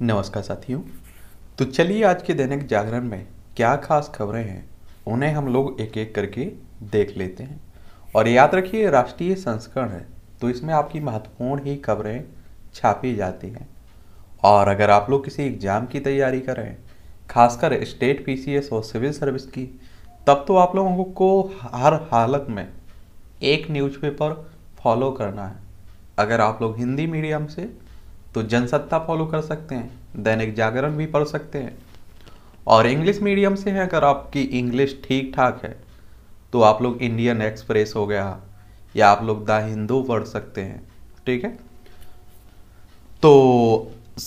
नमस्कार साथियों तो चलिए आज के दैनिक जागरण में क्या खास खबरें हैं उन्हें हम लोग एक एक करके देख लेते हैं और याद रखिए राष्ट्रीय संस्करण है तो इसमें आपकी महत्वपूर्ण ही खबरें छापी जाती हैं और अगर आप लोग किसी एग्ज़ाम की तैयारी कर रहे हैं खासकर स्टेट पीसीएस और सिविल सर्विस की तब तो आप लोगों को हर हालत में एक न्यूज़पेपर फॉलो करना है अगर आप लोग हिंदी मीडियम से तो जनसत्ता फॉलो कर सकते हैं दैनिक जागरण भी पढ़ सकते हैं और इंग्लिश मीडियम से हैं अगर आपकी इंग्लिश ठीक ठाक है तो आप लोग इंडियन एक्सप्रेस हो गया या आप लोग द हिंदू पढ़ सकते हैं ठीक है तो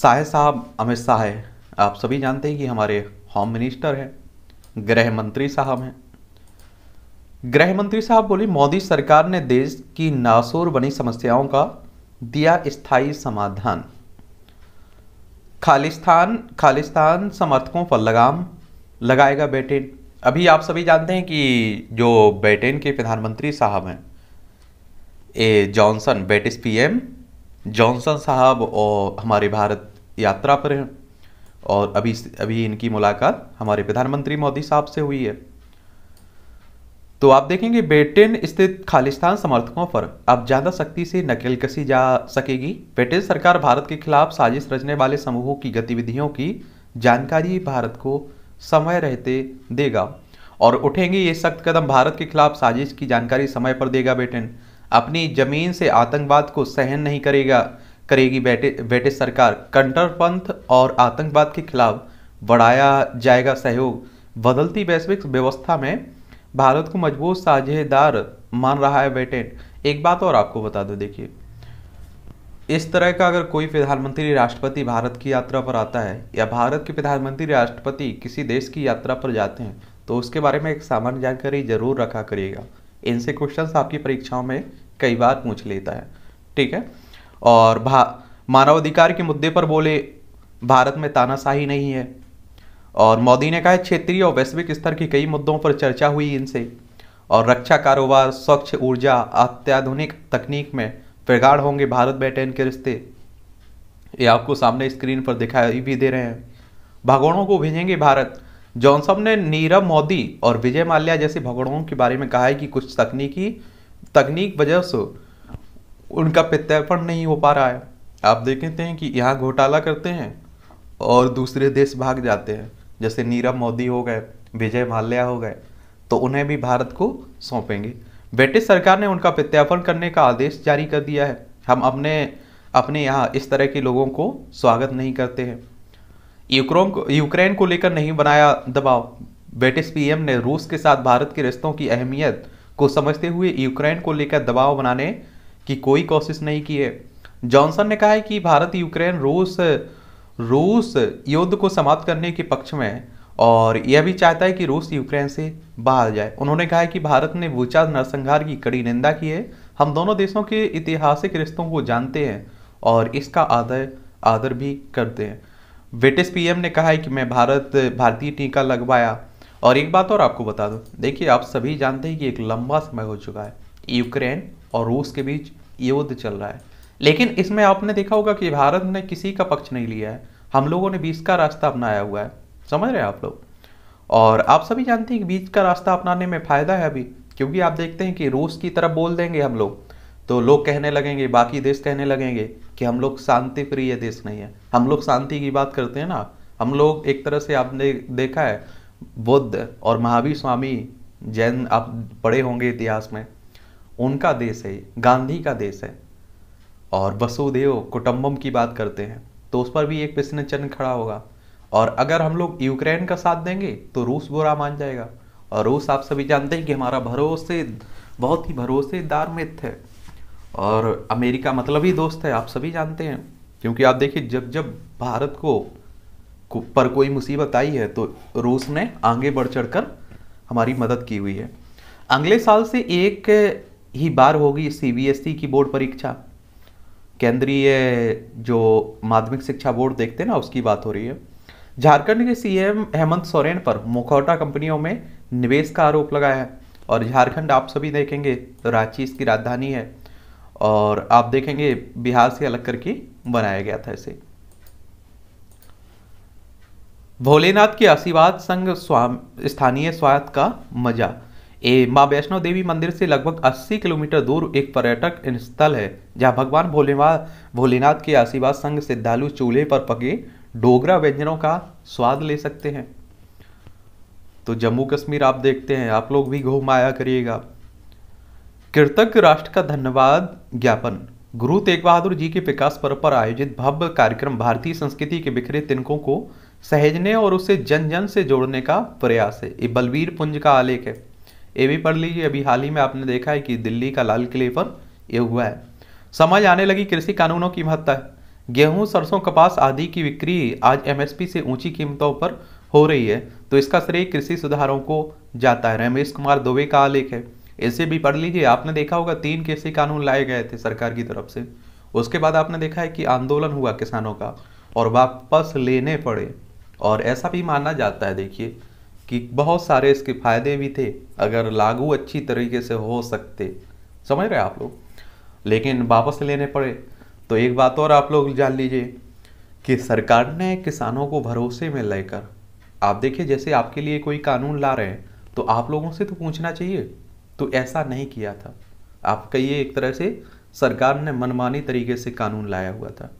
शाह साहब अमित शाह आप सभी जानते हैं कि हमारे होम मिनिस्टर हैं गृह मंत्री साहब हैं गृह मंत्री साहब बोले मोदी सरकार ने देश की नासूर बनी समस्याओं का दिया स्थायी समाधान खालिस्तान खालिस्तान समर्थकों पर लगाम लगाएगा ब्रिटेन अभी आप सभी जानते हैं कि जो ब्रिटेन के प्रधानमंत्री साहब हैं ए जॉनसन ब्रिटिश पीएम जॉनसन साहब और हमारे भारत यात्रा पर हैं और अभी अभी इनकी मुलाकात हमारे प्रधानमंत्री मोदी साहब से हुई है तो आप देखेंगे ब्रिटेन स्थित खालिस्तान समर्थकों पर अब ज़्यादा सख्ती से नकेल कसी जा सकेगी ब्रिटेन सरकार भारत के खिलाफ साजिश रचने वाले समूहों की गतिविधियों की जानकारी भारत को समय रहते देगा और उठेंगे ये सख्त कदम भारत के खिलाफ साजिश की जानकारी समय पर देगा ब्रिटेन अपनी जमीन से आतंकवाद को सहन नहीं करेगा करेगी ब्रिटिश सरकार कंटरपंथ और आतंकवाद के खिलाफ बढ़ाया जाएगा सहयोग बदलती वैश्विक व्यवस्था में भारत को मजबूत साझेदार मान रहा है ब्रिटेन एक बात और आपको बता दो देखिए इस तरह का अगर कोई प्रधानमंत्री राष्ट्रपति भारत की यात्रा पर आता है या भारत के प्रधानमंत्री राष्ट्रपति किसी देश की यात्रा पर जाते हैं तो उसके बारे में एक सामान्य जानकारी जरूर रखा करिएगा इनसे क्वेश्चन आपकी परीक्षाओं में कई बार पूछ लेता है ठीक है और भा मानवाधिकार के मुद्दे पर बोले भारत में तानाशाही नहीं है और मोदी ने कहा क्षेत्रीय और वैश्विक स्तर की कई मुद्दों पर चर्चा हुई इनसे और रक्षा कारोबार स्वच्छ ऊर्जा अत्याधुनिक तकनीक में फिगाड़ होंगे भारत ब्रिटेन के रिश्ते ये आपको सामने स्क्रीन पर दिखाई भी दे रहे हैं भगोड़ों को भेजेंगे भारत जॉनसन ने नीरव मोदी और विजय माल्या जैसे भगोड़ों के बारे में कहा है कि कुछ तकनीकी तकनीक वजह से उनका प्रत्यर्पण नहीं हो पा रहा है आप देखते हैं कि यहाँ घोटाला करते हैं और दूसरे देश भाग जाते हैं जैसे नीरव मोदी हो गए विजय माल्या हो गए तो उन्हें भी भारत को सौंपेंगे ब्रिटिश सरकार ने उनका प्रत्यार्पण करने का आदेश जारी कर दिया है हम अपने अपने यहाँ इस तरह के लोगों को स्वागत नहीं करते हैं यूक्रोन यूक्रेन को लेकर नहीं बनाया दबाव ब्रिटिश पीएम ने रूस के साथ भारत के रिश्तों की अहमियत को समझते हुए यूक्रेन को लेकर दबाव बनाने की कोई कोशिश नहीं की है जॉनसन ने कहा है कि भारत यूक्रेन रूस रूस युद्ध को समाप्त करने के पक्ष में और यह भी चाहता है कि रूस यूक्रेन से बाहर जाए उन्होंने कहा है कि भारत ने वूचा नरसंहार की कड़ी निंदा की है हम दोनों देशों के ऐतिहासिक रिश्तों को जानते हैं और इसका आदर आदर भी करते हैं ब्रिटिश पीएम ने कहा है कि मैं भारत भारतीय टीका लगवाया और एक बात और आपको बता दूँ देखिए आप सभी जानते हैं कि एक लंबा समय हो चुका है यूक्रेन और रूस के बीच युद्ध चल रहा है लेकिन इसमें आपने देखा होगा कि भारत ने किसी का पक्ष नहीं लिया है हम लोगों ने बीच का रास्ता अपनाया हुआ है समझ रहे हैं आप लोग और आप सभी जानते हैं कि बीच का रास्ता अपनाने में फ़ायदा है अभी क्योंकि आप देखते हैं कि रूस की तरफ बोल देंगे हम लोग तो लोग कहने लगेंगे बाकी देश कहने लगेंगे कि हम लोग शांति प्रिय देश नहीं है हम लोग शांति की बात करते हैं ना हम लोग एक तरह से आपने देखा है बुद्ध और महावीर स्वामी जैन आप पढ़े होंगे इतिहास में उनका देश है गांधी का देश है और वसुदेव कुटुम्बम की बात करते हैं तो उस पर भी एक प्रश्न चिन्ह खड़ा होगा और अगर हम लोग यूक्रेन का साथ देंगे तो रूस बुरा मान जाएगा और रूस आप सभी जानते हैं कि हमारा भरोसे बहुत ही भरोसेदार मित्र है और अमेरिका मतलब ही दोस्त है आप सभी जानते हैं क्योंकि आप देखिए जब जब भारत को पर कोई मुसीबत आई है तो रूस ने आगे बढ़ चढ़कर हमारी मदद की हुई है अगले साल से एक ही बार होगी सी की बोर्ड परीक्षा केंद्रीय जो माध्यमिक शिक्षा बोर्ड देखते हैं ना उसकी बात हो रही है झारखंड के सीएम हेमंत सोरेन पर मुखौटा कंपनियों में निवेश का आरोप लगाया है और झारखंड आप सभी देखेंगे तो रांची इसकी राजधानी है और आप देखेंगे बिहार से अलग करके बनाया गया था इसे भोलेनाथ के आशीर्वाद संघ स्वाम स्थानीय स्वायत्त का मजा ये माँ वैष्णो देवी मंदिर से लगभग 80 किलोमीटर दूर एक पर्यटक स्थल है जहाँ भगवान भोलेनाथ भोलेनाथ के आशीर्वाद संग श्रद्धालु चूल्हे पर पके डोगरा व्यंजनों का स्वाद ले सकते हैं तो जम्मू कश्मीर आप देखते हैं आप लोग भी घूम आया करिएगा कृतज्ञ राष्ट्र का धन्यवाद ज्ञापन गुरु तेग बहादुर जी के विकास पर्व पर आयोजित भव्य कार्यक्रम भारतीय संस्कृति के बिखरे तिनकों को सहेजने और उसे जन जन से जोड़ने का प्रयास है ये बलवीर पुंज का आलेख है ये भी पढ़ लीजिए अभी हाल ही में आपने देखा है कि दिल्ली का लाल किले पर यह हुआ है समझ आने लगी कृषि कानूनों की महत्ता गेहूं सरसों कपास आदि की बिक्री आज एमएसपी से ऊंची कीमतों पर हो रही है तो इसका श्रेय कृषि सुधारों को जाता है रमेश कुमार दोबे का आलेख है इसे भी पढ़ लीजिए आपने देखा होगा तीन कृषि कानून लाए गए थे सरकार की तरफ से उसके बाद आपने देखा है कि आंदोलन हुआ किसानों का और वापस लेने पड़े और ऐसा भी माना जाता है देखिए कि बहुत सारे इसके फायदे भी थे अगर लागू अच्छी तरीके से हो सकते समझ रहे आप लोग लेकिन वापस लेने पड़े तो एक बात और आप लोग जान लीजिए कि सरकार ने किसानों को भरोसे में लेकर आप देखिए जैसे आपके लिए कोई कानून ला रहे हैं तो आप लोगों से तो पूछना चाहिए तो ऐसा नहीं किया था आप कहिए एक तरह से सरकार ने मनमानी तरीके से कानून लाया हुआ था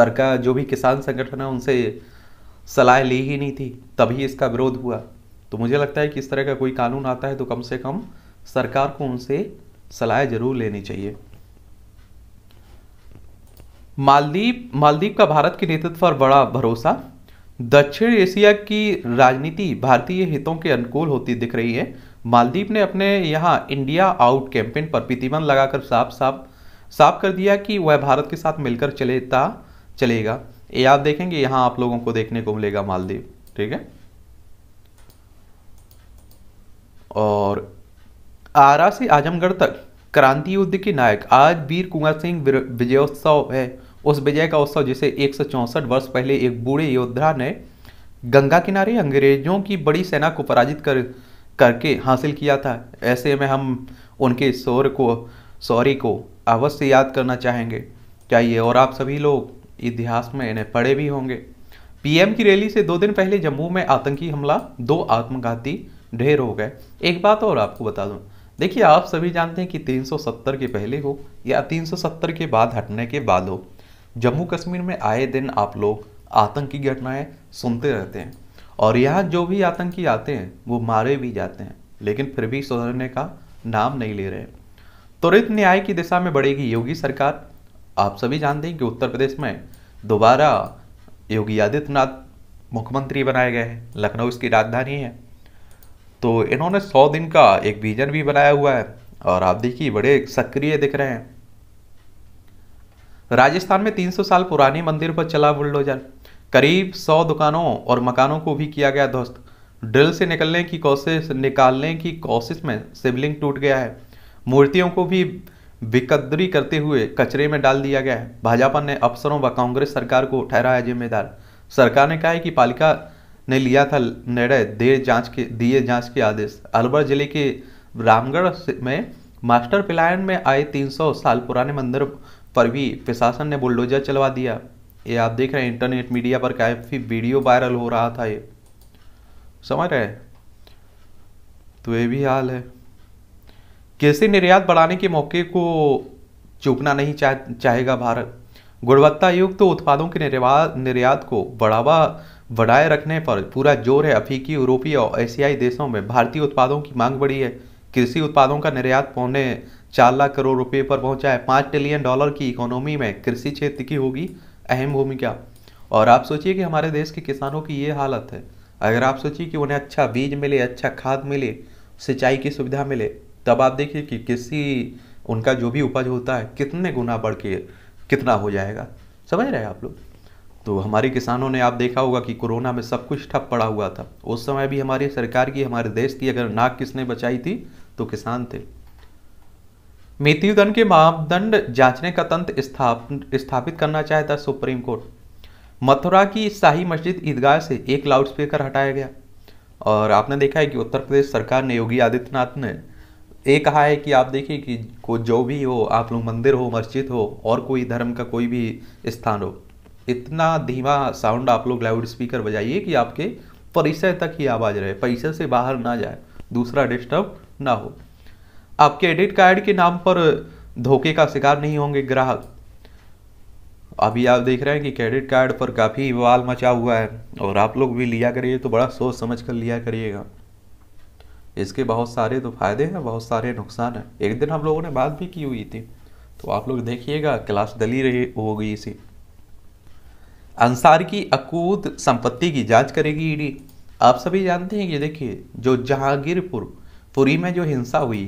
सरकार जो भी किसान संगठन है उनसे सलाह ली ही नहीं थी तभी इसका विरोध हुआ तो मुझे लगता है कि इस तरह का कोई कानून आता है तो कम से कम सरकार को उनसे सलाह जरूर लेनी चाहिए मालदीप मालदीप का भारत के नेतृत्व पर बड़ा भरोसा दक्षिण एशिया की राजनीति भारतीय हितों के अनुकूल होती दिख रही है मालदीप ने अपने यहाँ इंडिया आउट कैंपेन पर प्रतिबंध लगाकर साफ साफ साफ कर दिया कि वह भारत के साथ मिलकर चलेता चलेगा ये आप देखेंगे यहाँ आप लोगों को देखने को मिलेगा मालदीव ठीक है और आरा से आजमगढ़ तक क्रांति युद्ध के नायक आज वीर कुंवर सिंह विजयोत्सव है उस विजय का उत्सव जिसे एक वर्ष पहले एक बूढ़े योद्धा ने गंगा किनारे अंग्रेजों की बड़ी सेना को पराजित कर करके हासिल किया था ऐसे में हम उनके शौर को सॉरी को अवश्य याद करना चाहेंगे चाहिए और आप सभी लोग इतिहास में इन्हें पढ़े भी होंगे पीएम की रैली से दो दिन पहले जम्मू में आतंकी हमला दो आत्मघाती ढेर हो गए एक बात और आपको बता दूं देखिए आप सभी जानते हैं कि 370 के पहले हो या 370 के बाद हटने के बाद हो जम्मू कश्मीर में आए दिन आप लोग आतंकी घटनाएं सुनते रहते हैं और यहाँ जो भी आतंकी आते हैं वो मारे भी जाते हैं लेकिन फिर भी सुधरने का नाम नहीं ले रहे त्वरित न्याय की दिशा में बढ़ेगी योगी सरकार आप सभी जानते हैं कि उत्तर प्रदेश में दोबारा योगी आदित्यनाथ मुख्यमंत्री बनाए गए हैं लखनऊ इसकी राजधानी है तो इन्होंने सौ दिन का एक विजन भी बनाया हुआ है और आप देखिए बड़े सक्रिय दिख रहे हैं राजस्थान में 300 साल पुरानी मंदिर पर चला बुल्डोजर करीब 100 दुकानों और मकानों को भी किया गया ध्वस्त ड्रिल से निकलने की कोशिश निकालने की कोशिश में शिवलिंग टूट गया है मूर्तियों को भी बिकदरी करते हुए कचरे में डाल दिया गया है भाजपा ने अफसरों व कांग्रेस सरकार को ठहराया जिम्मेदार सरकार ने कहा है कि पालिका ने लिया था निर्णय देर जांच के दिए जांच के आदेश अलवर जिले के रामगढ़ में मास्टर प्लान में आए 300 साल पुराने मंदिर पर भी प्रशासन ने बुलडोजर चलवा दिया ये आप देख रहे हैं इंटरनेट मीडिया पर काफ़ी वीडियो वायरल हो रहा था ये समझ रहे तो ये भी हाल है कैसे निर्यात बढ़ाने के मौके को चुपना नहीं चाह चाहेगा भारत गुणवत्ता युक्त तो उत्पादों के निर्यात को बढ़ावा बढ़ाए रखने पर पूरा जोर है अफ्रीकी यूरोपीय और एशियाई देशों में भारतीय उत्पादों की मांग बढ़ी है कृषि उत्पादों का निर्यात पौने चार लाख करोड़ रुपए पर पहुंचा है पाँच ट्रिलियन डॉलर की इकोनॉमी में कृषि क्षेत्र की होगी अहम भूमिका और आप सोचिए कि हमारे देश के किसानों की ये हालत है अगर आप सोचिए कि उन्हें अच्छा बीज मिले अच्छा खाद मिले सिंचाई की सुविधा मिले तब आप देखिए कि कृषि उनका जो भी उपज होता है कितने गुना बढ़ के कितना हो जाएगा समझ रहे हैं आप लोग तो हमारे किसानों ने आप देखा होगा कि कोरोना में सब कुछ ठप पड़ा हुआ था उस समय भी हमारी सरकार की हमारे देश की अगर नाक किसने बचाई थी तो किसान थे मृत्युदंड के मापदंड जांचने का तंत्र स्थापित करना चाहता सुप्रीम कोर्ट मथुरा की शाही मस्जिद ईदगाह से एक लाउड स्पीकर हटाया गया और आपने देखा है कि उत्तर प्रदेश सरकार ने योगी आदित्यनाथ ने ये कहा है कि आप देखिए कि को जो भी हो आप लोग मंदिर हो मस्जिद हो और कोई धर्म का कोई भी स्थान हो इतना धीमा साउंड आप लोग लाउड स्पीकर बजाइए कि आपके परिसर तक ही आवाज़ रहे परिसर से बाहर ना जाए दूसरा डिस्टर्ब ना हो आप क्रेडिट कार्ड के नाम पर धोखे का शिकार नहीं होंगे ग्राहक अभी आप देख रहे हैं कि क्रेडिट कार्ड पर काफ़ी वाल मचा हुआ है और आप लोग भी लिया करिए तो बड़ा सोच समझ कर लिया करिएगा इसके बहुत सारे तो फ़ायदे हैं बहुत सारे नुकसान हैं एक दिन हम लोगों ने बात भी की हुई थी तो आप लोग देखिएगा क्लास डली रही होगी इसी अंसार की अकूत संपत्ति की जांच करेगी ईडी आप सभी जानते हैं ये देखिए जो जहांगीरपुर पुरी में जो हिंसा हुई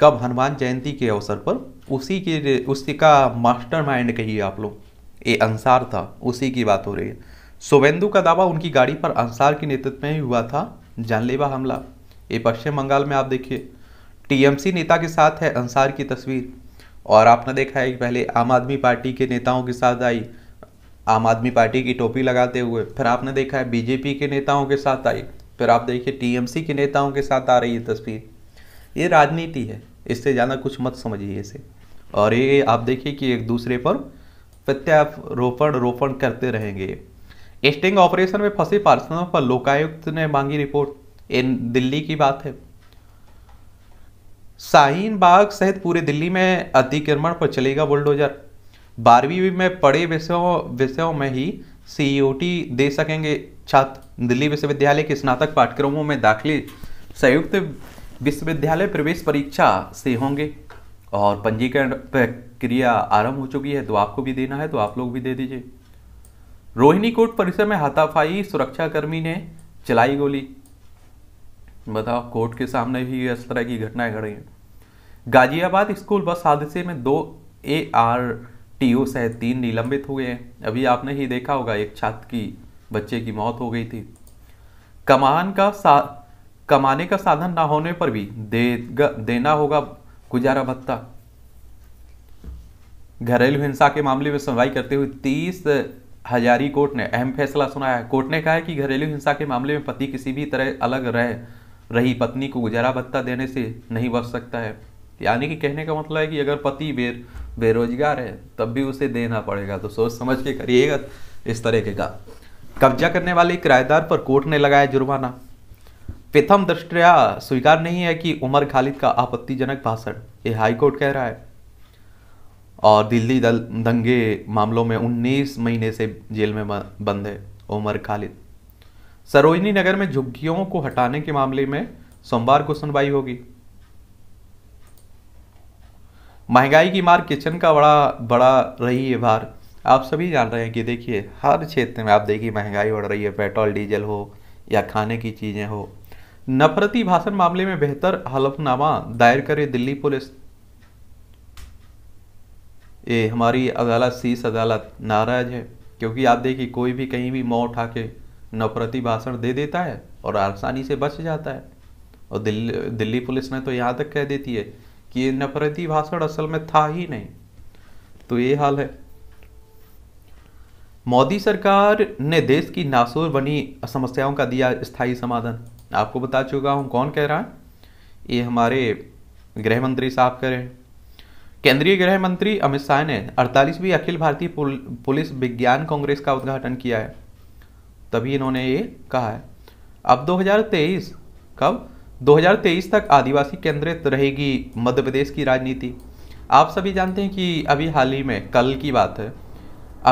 कब हनुमान जयंती के अवसर पर उसी के उसी का मास्टर माइंड कहिए आप लोग ये अंसार था उसी की बात हो रही है शुभेंदु का दावा उनकी गाड़ी पर अंसार के नेतृत्व में ही हुआ था जानलेवा हमला ये पश्चिम बंगाल में आप देखिए टीएमसी नेता के साथ है अंसार की तस्वीर और आपने देखा है कि पहले आम आदमी पार्टी के नेताओं के साथ आई आम आदमी पार्टी की टोपी लगाते हुए फिर आपने देखा है बीजेपी के नेताओं के साथ आई फिर आप देखिए टीएमसी के नेताओं के साथ आ रही है तस्वीर ये राजनीति है इससे ज़्यादा कुछ मत समझिए इसे और ये आप देखिए कि एक दूसरे पर प्रत्यारोपण रोपण करते रहेंगे स्टिंग ऑपरेशन में फंसे पार्षदों पर लोकायुक्त ने मांगी रिपोर्ट इन दिल्ली की बात है शाहीन बाग सहित पूरे दिल्ली में अतिक्रमण पर चलेगा बुलडोजर बारहवीं में पढ़े विषयों विषयों में ही सी e दे सकेंगे छात्र दिल्ली विश्वविद्यालय के स्नातक पाठ्यक्रमों में दाखिले संयुक्त विश्वविद्यालय प्रवेश परीक्षा से होंगे और पंजीकरण प्रक्रिया आरंभ हो चुकी है तो आपको भी देना है तो आप लोग भी दे दीजिए रोहिणी कोट परिसर में हाथाफाई सुरक्षाकर्मी ने चलाई गोली बताओ कोर्ट के सामने भी इस तरह की घटनाएं घड़ी गाजियाबाद स्कूल बस हादसे में दो ए आर टीओ सहित तीन निलंबित हुए हैं अभी आपने ही देखा होगा एक छात्र की बच्चे की मौत हो गई थी कमान का कमाने का साधन ना होने पर भी दे, ग, देना होगा गुजारा भत्ता घरेलू हिंसा के मामले में सुनवाई करते हुए तीस हजारी कोर्ट ने अहम फैसला सुनाया कोर्ट ने कहा है कि घरेलू हिंसा के मामले में पति किसी भी तरह अलग रह रही पत्नी को गुजारा भत्ता देने से नहीं बच सकता है यानी कि कहने का मतलब है कि अगर पति बेर बेरोजगार है तब भी उसे देना पड़ेगा तो सोच समझ के करिएगा इस तरीके का कब्जा करने वाले किराएदार पर कोर्ट ने लगाया जुर्माना प्रथम दृष्टया स्वीकार नहीं है कि उमर खालिद का आपत्तिजनक भाषण ये हाईकोर्ट कह रहा है और दिल्ली दल दंगे मामलों में 19 महीने से जेल में बंद है उमर खालिद सरोजनी नगर में झुग्गियों को हटाने के मामले में सोमवार को सुनवाई होगी महंगाई की मार किचन का बड़ा बड़ा रही है भार आप सभी जान रहे हैं कि देखिए हर क्षेत्र में आप देखिए महंगाई बढ़ रही है पेट्रोल डीजल हो या खाने की चीज़ें हो नफरती भाषण मामले में बेहतर हलफनामा दायर करे दिल्ली पुलिस ये हमारी अदालत शीर्ष अदालत नाराज है क्योंकि आप देखिए कोई भी कहीं भी मौ उठा के नफरती भाषण दे देता है और आसानी से बच जाता है और दिल्ली दिल्ली पुलिस ने तो यहाँ तक कह देती है कि ये नफरती भाषण असल में था ही नहीं तो ये हाल है मोदी सरकार ने देश की नासूर बनी समस्याओं का दिया स्थायी समाधान आपको बता चुका हूं कौन कह रहा है ये हमारे गृह मंत्री साहब कह रहे हैं केंद्रीय गृह मंत्री अमित शाह ने 48वीं अखिल भारतीय पुलिस विज्ञान कांग्रेस का उद्घाटन किया है तभी इन्होंने ये कहा है अब 2023 कब 2023 तक आदिवासी केंद्रित रहेगी मध्य प्रदेश की राजनीति आप सभी जानते हैं कि अभी हाल ही में कल की बात है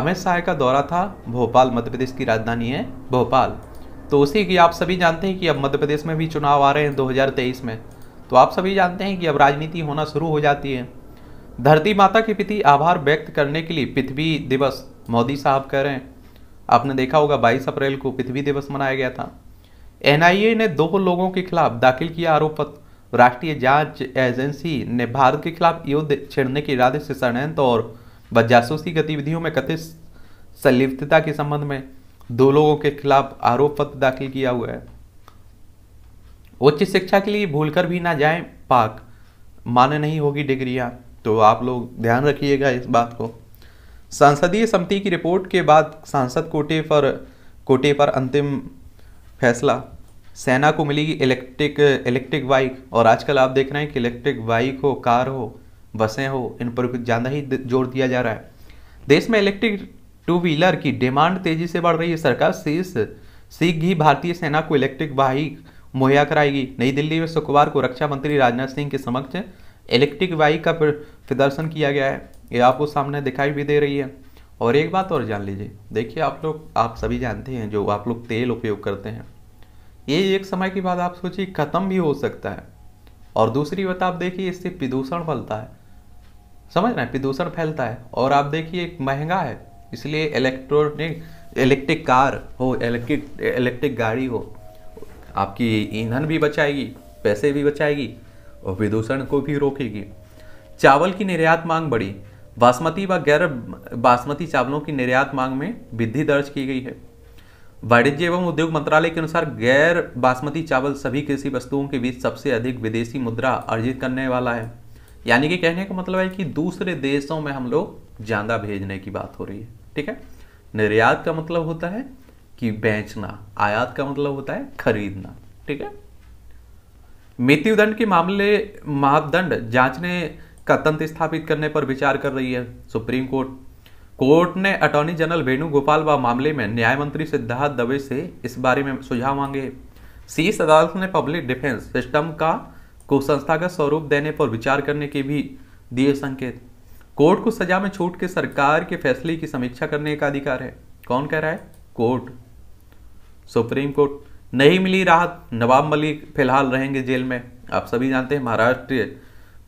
अमित शाह का दौरा था भोपाल मध्य प्रदेश की राजधानी है भोपाल तो उसी की आप सभी जानते हैं कि अब मध्य प्रदेश में भी चुनाव आ रहे हैं 2023 में तो आप सभी जानते हैं कि अब राजनीति होना शुरू हो जाती है धरती माता के प्रति आभार व्यक्त करने के लिए पृथ्वी दिवस मोदी साहब कह रहे हैं आपने देखा होगा 22 अप्रैल को पृथ्वी दिवस मनाया गया था एनआईए ने दो लोगों के खिलाफ दाखिल किया आरोप पत्र राष्ट्रीय जांच एजेंसी ने भारत के खिलाफ युद्ध छेड़ने के इरादे से षडयंत्र और बदजासूसी गतिविधियों में कथित संलिप्तता के संबंध में दो लोगों के खिलाफ आरोप पत्र दाखिल किया हुआ है उच्च शिक्षा के लिए भूलकर भी ना जाएं पाक मान्य नहीं होगी डिग्रियां तो आप लोग ध्यान रखिएगा इस बात को संसदीय समिति की रिपोर्ट के बाद सांसद कोटे पर कोटे पर अंतिम फैसला सेना को मिलेगी इलेक्ट्रिक इलेक्ट्रिक बाइक और आजकल आप देख रहे हैं कि इलेक्ट्रिक बाइक हो कार हो बसें हो इन पर कुछ ज़्यादा ही जोर दिया जा रहा है देश में इलेक्ट्रिक टू व्हीलर की डिमांड तेजी से बढ़ रही है सरकार शीर्ष शीघ्र ही भारतीय सेना को इलेक्ट्रिक बाइक मुहैया कराएगी नई दिल्ली में शुक्रवार को रक्षा मंत्री राजनाथ सिंह के समक्ष इलेक्ट्रिक बाइक का प्रदर्शन किया गया है ये आपको सामने दिखाई भी दे रही है और एक बात और जान लीजिए देखिए आप लोग आप सभी जानते हैं जो आप लोग तेल उपयोग करते हैं ये एक समय के बाद आप सोचिए ख़त्म भी हो सकता है और दूसरी बात आप देखिए इससे प्रदूषण फैलता है समझ रहे हैं प्रदूषण फैलता है और आप देखिए एक महंगा है इसलिए इलेक्ट्रॉनिक इलेक्ट्रिक कार हो इलेक्ट्रिक इलेक्ट्रिक गाड़ी हो आपकी ईंधन भी बचाएगी पैसे भी बचाएगी और प्रदूषण को भी रोकेगी चावल की निर्यात मांग बढ़ी बासमती व गैर बासमती चावलों की निर्यात मांग में वृद्धि दर्ज की गई है वाणिज्य एवं उद्योग मंत्रालय के अनुसार गैर बासमती चावल सभी कृषि वस्तुओं के बीच सबसे अधिक विदेशी मुद्रा अर्जित करने वाला है यानी कि कहने का मतलब है कि दूसरे देशों में हम लोग ज़्यादा भेजने की बात हो रही है ठीक है निर्यात का मतलब होता है कि बेचना आयात का मतलब होता है खरीदना ठीक है मृत्युदंड के मामले मापदंड जांचने का तंत्र स्थापित करने पर विचार कर रही है सुप्रीम कोर्ट कोर्ट ने अटॉर्नी जनरल वेणुगोपाल व मामले में न्याय मंत्री सिद्धार्थ दवे से इस बारे में सुझाव मांगे शीर्ष अदालत ने पब्लिक डिफेंस सिस्टम का को संस्थागत स्वरूप देने पर विचार करने के भी दिए संकेत कोर्ट को सजा में छूट के सरकार के फैसले की समीक्षा करने का अधिकार है कौन कह रहा है कोर्ट सुप्रीम कोर्ट नहीं मिली राहत नवाब मलिक फिलहाल रहेंगे जेल में आप सभी जानते हैं महाराष्ट्र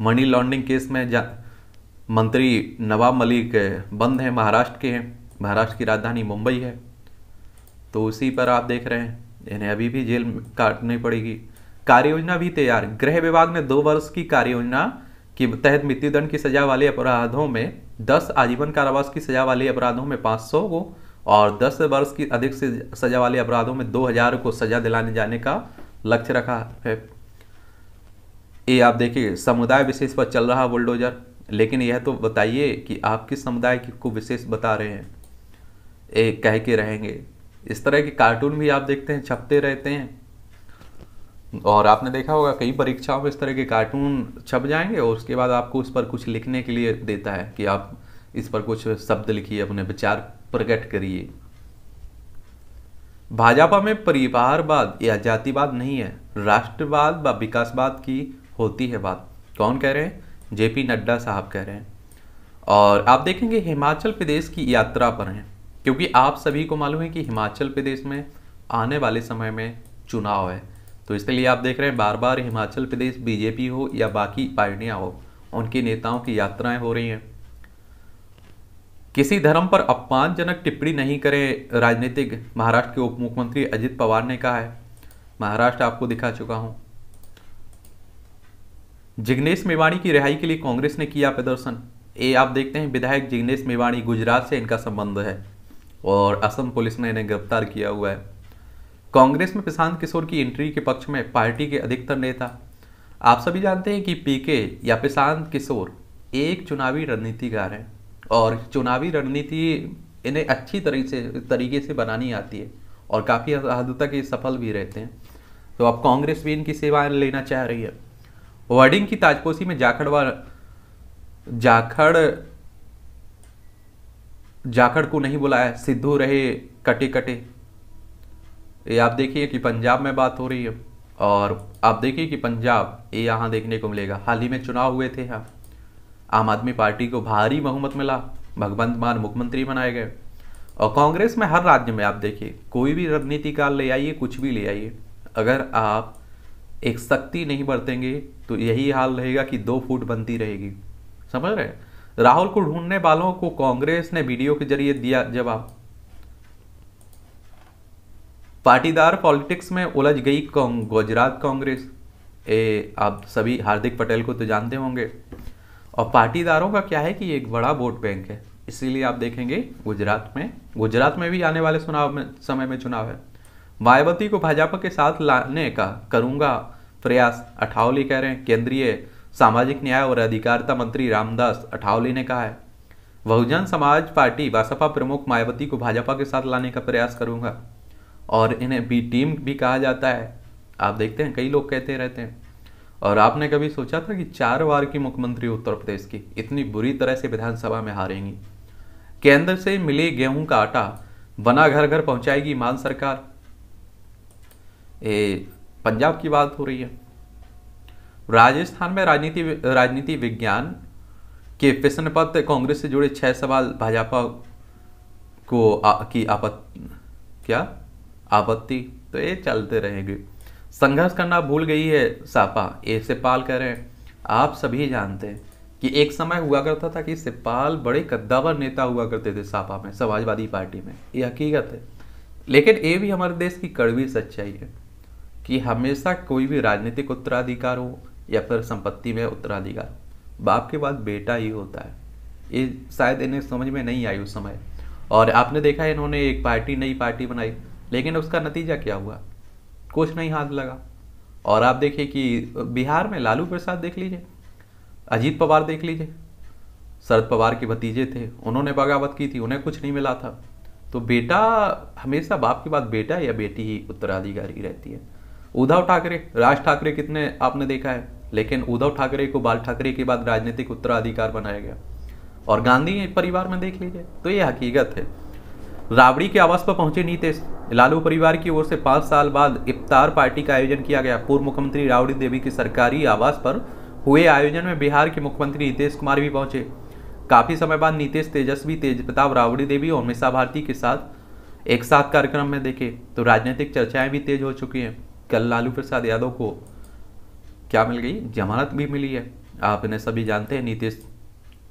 मनी लॉन्ड्रिंग केस में जा मंत्री नवाब मलिक बंद हैं महाराष्ट्र के हैं महाराष्ट्र की राजधानी मुंबई है तो उसी पर आप देख रहे हैं इन्हें अभी भी जेल काटनी पड़ेगी कार्य योजना भी तैयार गृह विभाग ने दो वर्ष की कार्य योजना के तहत मृत्युदंड की सजा वाले अपराधों में दस आजीवन कारावास की सजा वाले अपराधों में पाँच सौ को और दस वर्ष की अधिक से सजा वाले अपराधों में दो हजार को सजा दिलाने जाने का लक्ष्य रखा है ये आप देखिए समुदाय विशेष पर चल रहा बुलडोजर लेकिन यह तो बताइए कि आप किस समुदाय को विशेष बता रहे हैं ये कह के रहेंगे इस तरह के कार्टून भी आप देखते हैं छपते रहते हैं और आपने देखा होगा कई परीक्षाओं में इस तरह के कार्टून छप जाएंगे और उसके बाद आपको उस पर कुछ लिखने के लिए देता है कि आप इस पर कुछ शब्द लिखिए अपने विचार प्रकट करिए भाजपा में परिवारवाद या जातिवाद नहीं है राष्ट्रवाद व विकासवाद की होती है बात कौन कह रहे हैं जेपी नड्डा साहब कह रहे हैं और आप देखेंगे हिमाचल प्रदेश की यात्रा पर हैं क्योंकि आप सभी को मालूम है कि हिमाचल प्रदेश में आने वाले समय में चुनाव है तो इसलिए आप देख रहे हैं बार बार हिमाचल प्रदेश बीजेपी हो या बाकी पार्टियां हो उनके नेताओं की यात्राएं हो रही हैं किसी धर्म पर अपमानजनक टिप्पणी नहीं करें राजनीतिक महाराष्ट्र के उप मुख्यमंत्री अजित पवार ने कहा है महाराष्ट्र आपको दिखा चुका हूं जिग्नेश मेवाणी की रिहाई के लिए कांग्रेस ने किया प्रदर्शन ये आप देखते हैं विधायक जिग्नेश मेवाणी गुजरात से इनका संबंध है और असम पुलिस ने इन्हें गिरफ्तार किया हुआ है कांग्रेस में प्रशांत किशोर की एंट्री के पक्ष में पार्टी के अधिकतर नेता आप सभी जानते हैं कि पीके या प्रशांत किशोर एक चुनावी रणनीतिकार हैं और चुनावी रणनीति इन्हें अच्छी तरीके से तरीके से बनानी आती है और काफ़ी हद तक ये सफल भी रहते हैं तो अब कांग्रेस भी इनकी सेवाएं लेना चाह रही है वर्डिंग की ताजपोशी में जाखड़ व जाखड़ जाखड़ को नहीं बुलाया सिद्धू रहे कटे कटे ये आप देखिए कि पंजाब में बात हो रही है और आप देखिए कि पंजाब ये यहाँ देखने को मिलेगा हाल ही में चुनाव हुए थे यहाँ आम आदमी पार्टी को भारी बहुमत मिला भगवंत मान मुख्यमंत्री बनाए गए और कांग्रेस में हर राज्य में आप देखिए कोई भी रणनीतिकाल ले आइए कुछ भी ले आइए अगर आप एक शक्ति नहीं बरतेंगे तो यही हाल रहेगा कि दो फूट बनती रहेगी समझ रहे राहुल को ढूंढने वालों को कांग्रेस ने वीडियो के जरिए दिया जवाब पाटीदार पॉलिटिक्स में उलझ गई गुजरात कांग्रेस ए आप सभी हार्दिक पटेल को तो जानते होंगे और पाटीदारों का क्या है कि एक बड़ा वोट बैंक है इसीलिए आप देखेंगे गुजरात में गुजरात में भी आने वाले चुनाव में समय में चुनाव है मायावती को भाजपा के साथ लाने का करूंगा प्रयास अठावली कह रहे हैं केंद्रीय सामाजिक न्याय और अधिकारिता मंत्री रामदास अठावली ने कहा है बहुजन समाज पार्टी बसपा प्रमुख मायावती को भाजपा के साथ लाने का प्रयास करूंगा और इन्हें बी टीम भी कहा जाता है आप देखते हैं कई लोग कहते रहते हैं और आपने कभी सोचा था कि चार बार की मुख्यमंत्री उत्तर प्रदेश की इतनी बुरी तरह से विधानसभा में हारेंगी केंद्र से मिले गेहूं का आटा बना घर घर पहुंचाएगी मान सरकार ए, पंजाब की बात हो रही है राजस्थान में राजनीति राजनीति विज्ञान के प्रश्न पत्र कांग्रेस से जुड़े छह सवाल भाजपा को आ, की आपत क्या आपत्ति तो ये चलते रहेंगे संघर्ष करना भूल गई है सापा ये सिपाल कह रहे हैं आप सभी जानते हैं कि एक समय हुआ करता था कि सिपाल बड़े कद्दावर नेता हुआ करते थे सापा में समाजवादी पार्टी में ये हकीकत है लेकिन ये भी हमारे देश की कड़वी सच्चाई है कि हमेशा कोई भी राजनीतिक उत्तराधिकार हो या फिर संपत्ति में उत्तराधिकार हो बाप के बाद बेटा ही होता है ये शायद इन्हें समझ में नहीं आई उस समय और आपने देखा इन्होंने एक पार्टी नई पार्टी बनाई लेकिन उसका नतीजा क्या हुआ कुछ नहीं हाथ लगा और आप देखिए कि बिहार में लालू प्रसाद देख लीजिए अजीत पवार देख लीजिए शरद पवार के भतीजे थे उन्होंने बगावत की थी उन्हें कुछ नहीं मिला था तो बेटा हमेशा बाप के बाद बेटा या बेटी ही उत्तराधिकारी रहती है उद्धव ठाकरे राज ठाकरे कितने आपने देखा है लेकिन उद्धव ठाकरे को बाल ठाकरे के बाद राजनीतिक उत्तराधिकार बनाया गया और गांधी परिवार में देख लीजिए तो ये हकीकत है राबड़ी के आवास पर पहुंचे नीतीश लालू परिवार की ओर से पांच साल बाद इफ्तार पार्टी का आयोजन किया गया पूर्व मुख्यमंत्री राबड़ी देवी के सरकारी आवास पर हुए आयोजन में बिहार के मुख्यमंत्री नीतीश कुमार भी पहुंचे काफ़ी समय बाद नीतीश तेजस्वी तेज प्रताप रावड़ी देवी और मिसा भारती के साथ एक साथ कार्यक्रम में देखे तो राजनीतिक चर्चाएं भी तेज हो चुकी हैं कल लालू प्रसाद यादव को क्या मिल गई जमानत भी मिली है आप इन्हें सभी जानते हैं नीतीश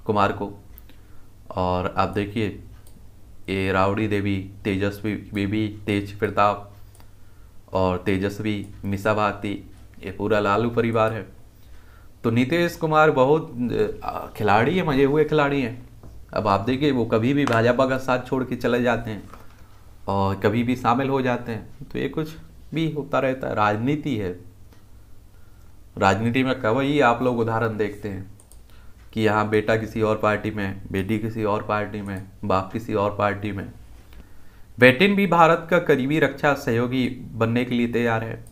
कुमार को और आप देखिए ये रावड़ी देवी तेजस्वी बीबी तेज प्रताप और तेजस्वी मिसा भारती ये पूरा लालू परिवार है तो नीतीश कुमार बहुत खिलाड़ी है मजे हुए खिलाड़ी हैं अब आप देखिए वो कभी भी भाजपा का साथ छोड़ के चले जाते हैं और कभी भी शामिल हो जाते हैं तो ये कुछ भी होता रहता है राजनीति है राजनीति में ही आप लोग उदाहरण देखते हैं कि यहाँ बेटा किसी और पार्टी में बेटी किसी और पार्टी में बाप किसी और पार्टी में ब्रिटेन भी भारत का करीबी रक्षा सहयोगी बनने के लिए तैयार है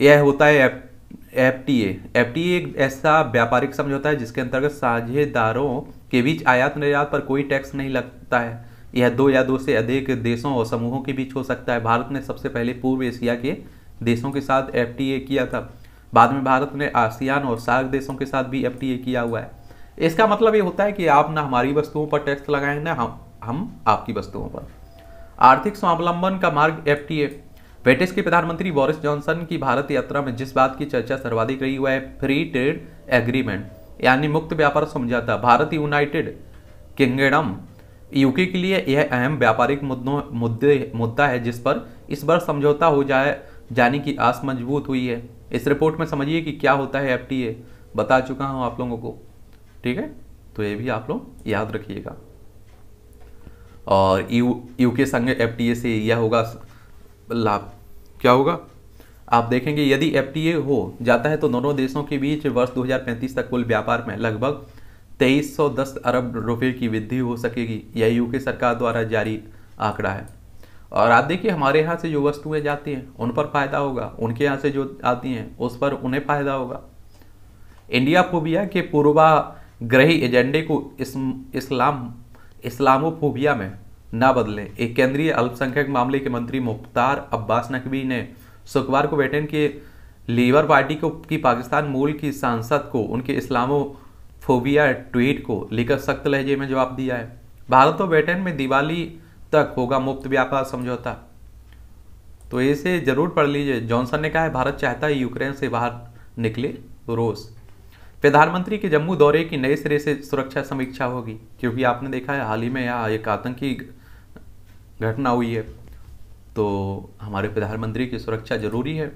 यह होता है एफ टी एफ टी एक ऐसा व्यापारिक समझौता है जिसके अंतर्गत साझेदारों के बीच आयात निर्यात पर कोई टैक्स नहीं लगता है यह दो या दो से अधिक देशों और समूहों के बीच हो सकता है भारत ने सबसे पहले पूर्व एशिया के देशों के साथ एफ किया था बाद में भारत ने आसियान और सार्क देशों के साथ भी एफ किया हुआ है इसका मतलब ये होता है कि आप ना हमारी वस्तुओं पर टैक्स लगाएं ना हम हम आपकी वस्तुओं पर आर्थिक स्वावलंबन का मार्ग एफ ब्रिटिश के प्रधानमंत्री बोरिस जॉनसन की भारत यात्रा में जिस बात की चर्चा सर्वाधिक रही हुआ है फ्री ट्रेड एग्रीमेंट यानी मुक्त व्यापार समझौता भारत यूनाइटेड किंगडम यूके के लिए यह अहम व्यापारिक मुद्दों मुद्दे मुद्दा है जिस पर इस बार समझौता हो जाए जाने की आस मजबूत हुई है इस रिपोर्ट में समझिए कि क्या होता है एफटीए बता चुका हूं आप लोगों को ठीक है तो ये भी आप लोग याद रखिएगा और यू यूके संघ एफटीए से यह होगा लाभ क्या होगा आप देखेंगे यदि एफटीए हो जाता है तो दोनों देशों के बीच वर्ष 2035 तक कुल व्यापार में लगभग 2310 अरब रुपए की वृद्धि हो सकेगी यह यूके सरकार द्वारा जारी आंकड़ा है और आप देखिए हमारे यहाँ से जो वस्तुएं जाती हैं उन पर फायदा होगा उनके यहाँ से जो आती हैं उस पर उन्हें फायदा होगा इंडिया फोबिया के पूर्वाग्रही एजेंडे को इस, इस्लाम इस्लामोफोबिया में ना बदलें एक केंद्रीय अल्पसंख्यक मामले के मंत्री मुख्तार अब्बास नकवी ने शुक्रवार को ब्रिटेन के लेबर पार्टी को की पाकिस्तान मूल की सांसद को उनके इस्लामो फोबिया ट्वीट को लेकर सख्त लहजे में जवाब दिया है भारत तो और ब्रिटेन में दिवाली तक होगा मुफ्त व्यापार समझौता तो इसे जरूर पढ़ लीजिए जॉनसन ने कहा है भारत चाहता है यूक्रेन से बाहर निकले रोस प्रधानमंत्री के जम्मू दौरे की नए सिरे से सुरक्षा समीक्षा होगी क्योंकि आपने देखा है हाल ही में यहाँ एक आतंकी घटना हुई है तो हमारे प्रधानमंत्री की सुरक्षा जरूरी है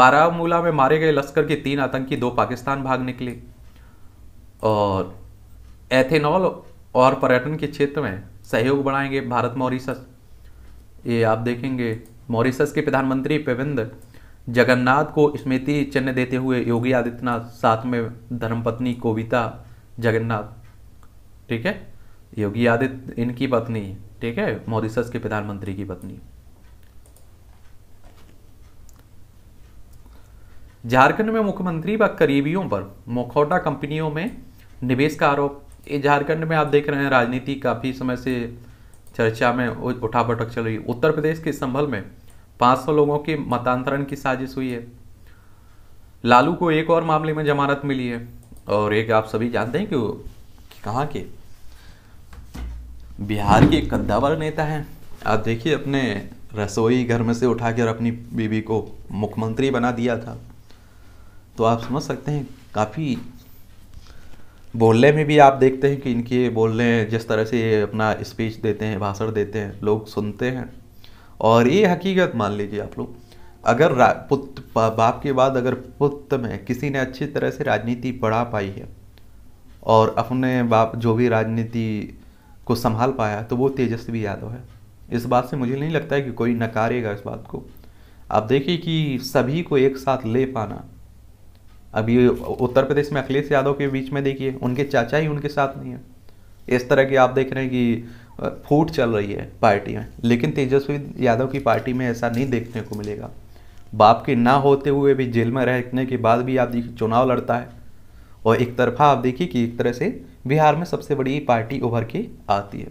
बारामूला में मारे गए लश्कर के तीन आतंकी दो पाकिस्तान भाग निकले और एथेनॉल और पर्यटन के क्षेत्र में सहयोग बढ़ाएंगे भारत मॉरिशस ये आप देखेंगे मॉरिशस के प्रधानमंत्री प्रविंद जगन्नाथ को स्मृति चिन्ह देते हुए योगी आदित्यनाथ साथ में धर्मपत्नी कोविता जगन्नाथ ठीक है योगी आदित्य इनकी पत्नी ठीक है मॉरिशस के प्रधानमंत्री की पत्नी झारखंड में मुख्यमंत्री व करीबियों पर मुखौटा कंपनियों में निवेश का आरोप ये झारखंड में आप देख रहे हैं राजनीति काफ़ी समय से चर्चा में उठा बैठक चल रही है उत्तर प्रदेश के संभल में 500 लोगों के मतांतरण की साजिश हुई है लालू को एक और मामले में जमानत मिली है और एक आप सभी जानते हैं कि वो कहाँ के बिहार के कद्दावर नेता हैं आप देखिए अपने रसोई घर में से उठाकर अपनी बीवी को मुख्यमंत्री बना दिया था तो आप समझ सकते हैं काफ़ी बोलने में भी आप देखते हैं कि इनके बोलने जिस तरह से ये अपना स्पीच देते हैं भाषण देते हैं लोग सुनते हैं और ये हकीकत मान लीजिए आप लोग अगर पुत्र बाप के बाद अगर पुत्र में किसी ने अच्छी तरह से राजनीति बढ़ा पाई है और अपने बाप जो भी राजनीति को संभाल पाया तो वो तेजस्वी यादव है इस बात से मुझे नहीं लगता है कि कोई नकारेगा इस बात को आप देखिए कि सभी को एक साथ ले पाना अभी उत्तर प्रदेश में अखिलेश यादव के बीच में देखिए उनके चाचा ही उनके साथ नहीं है इस तरह की आप देख रहे हैं कि फूट चल रही है पार्टी में लेकिन तेजस्वी यादव की पार्टी में ऐसा नहीं देखने को मिलेगा बाप के ना होते हुए भी जेल में रहने के बाद भी आप देखिए चुनाव लड़ता है और एक तरफा आप देखिए कि एक तरह से बिहार में सबसे बड़ी पार्टी उभर के आती है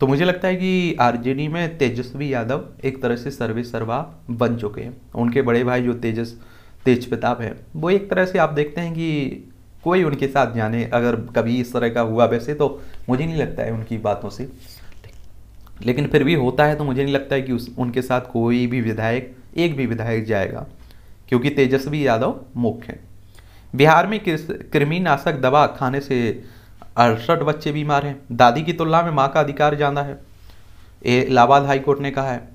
तो मुझे लगता है कि आरजेडी में तेजस्वी यादव एक तरह से सर्वे सर्वा बन चुके हैं उनके बड़े भाई जो तेजस तेज प्रताप है वो एक तरह से आप देखते हैं कि कोई उनके साथ जाने अगर कभी इस तरह का हुआ वैसे तो मुझे नहीं लगता है उनकी बातों से लेकिन फिर भी होता है तो मुझे नहीं लगता है कि उस उनके साथ कोई भी विधायक एक भी विधायक जाएगा क्योंकि तेजस्वी यादव मुख्य हैं बिहार में कृमिनाशक दवा खाने से अड़सठ बच्चे बीमार हैं दादी की तुलना में माँ का अधिकार ज़्यादा है इलाहाबाद हाईकोर्ट ने कहा है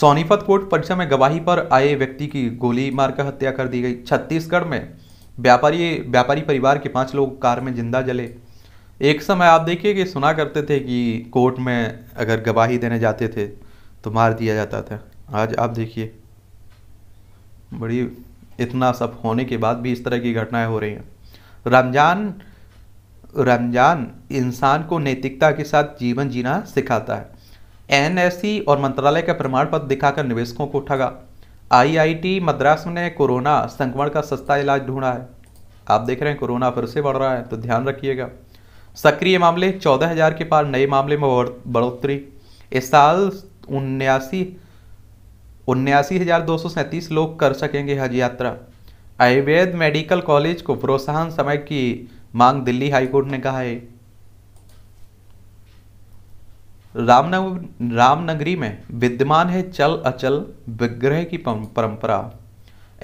सोनीपत कोर्ट परीक्षा में गवाही पर आए व्यक्ति की गोली मारकर हत्या कर दी गई छत्तीसगढ़ में व्यापारी व्यापारी परिवार के पांच लोग कार में जिंदा जले एक समय आप देखिए कि सुना करते थे कि कोर्ट में अगर गवाही देने जाते थे तो मार दिया जाता था आज आप देखिए बड़ी इतना सब होने के बाद भी इस तरह की घटनाएं हो रही हैं रमजान रमजान इंसान को नैतिकता के साथ जीवन जीना सिखाता है एनएसई और मंत्रालय का प्रमाण पत्र दिखाकर निवेशकों को ठगा आईआईटी मद्रास ने कोरोना संक्रमण का सस्ता इलाज ढूंढा है आप देख रहे हैं कोरोना फिर से बढ़ रहा है तो ध्यान रखिएगा सक्रिय मामले चौदह हजार के पार नए मामले में बढ़ोतरी इस साल उन्यासी उन्यासी हजार दो सौ सैंतीस लोग कर सकेंगे हज यात्रा आयुर्वेद मेडिकल कॉलेज को प्रोत्साहन समय की मांग दिल्ली हाईकोर्ट ने कहा है रामनगर रामनगरी में विद्यमान है चल अचल विग्रह की परंपरा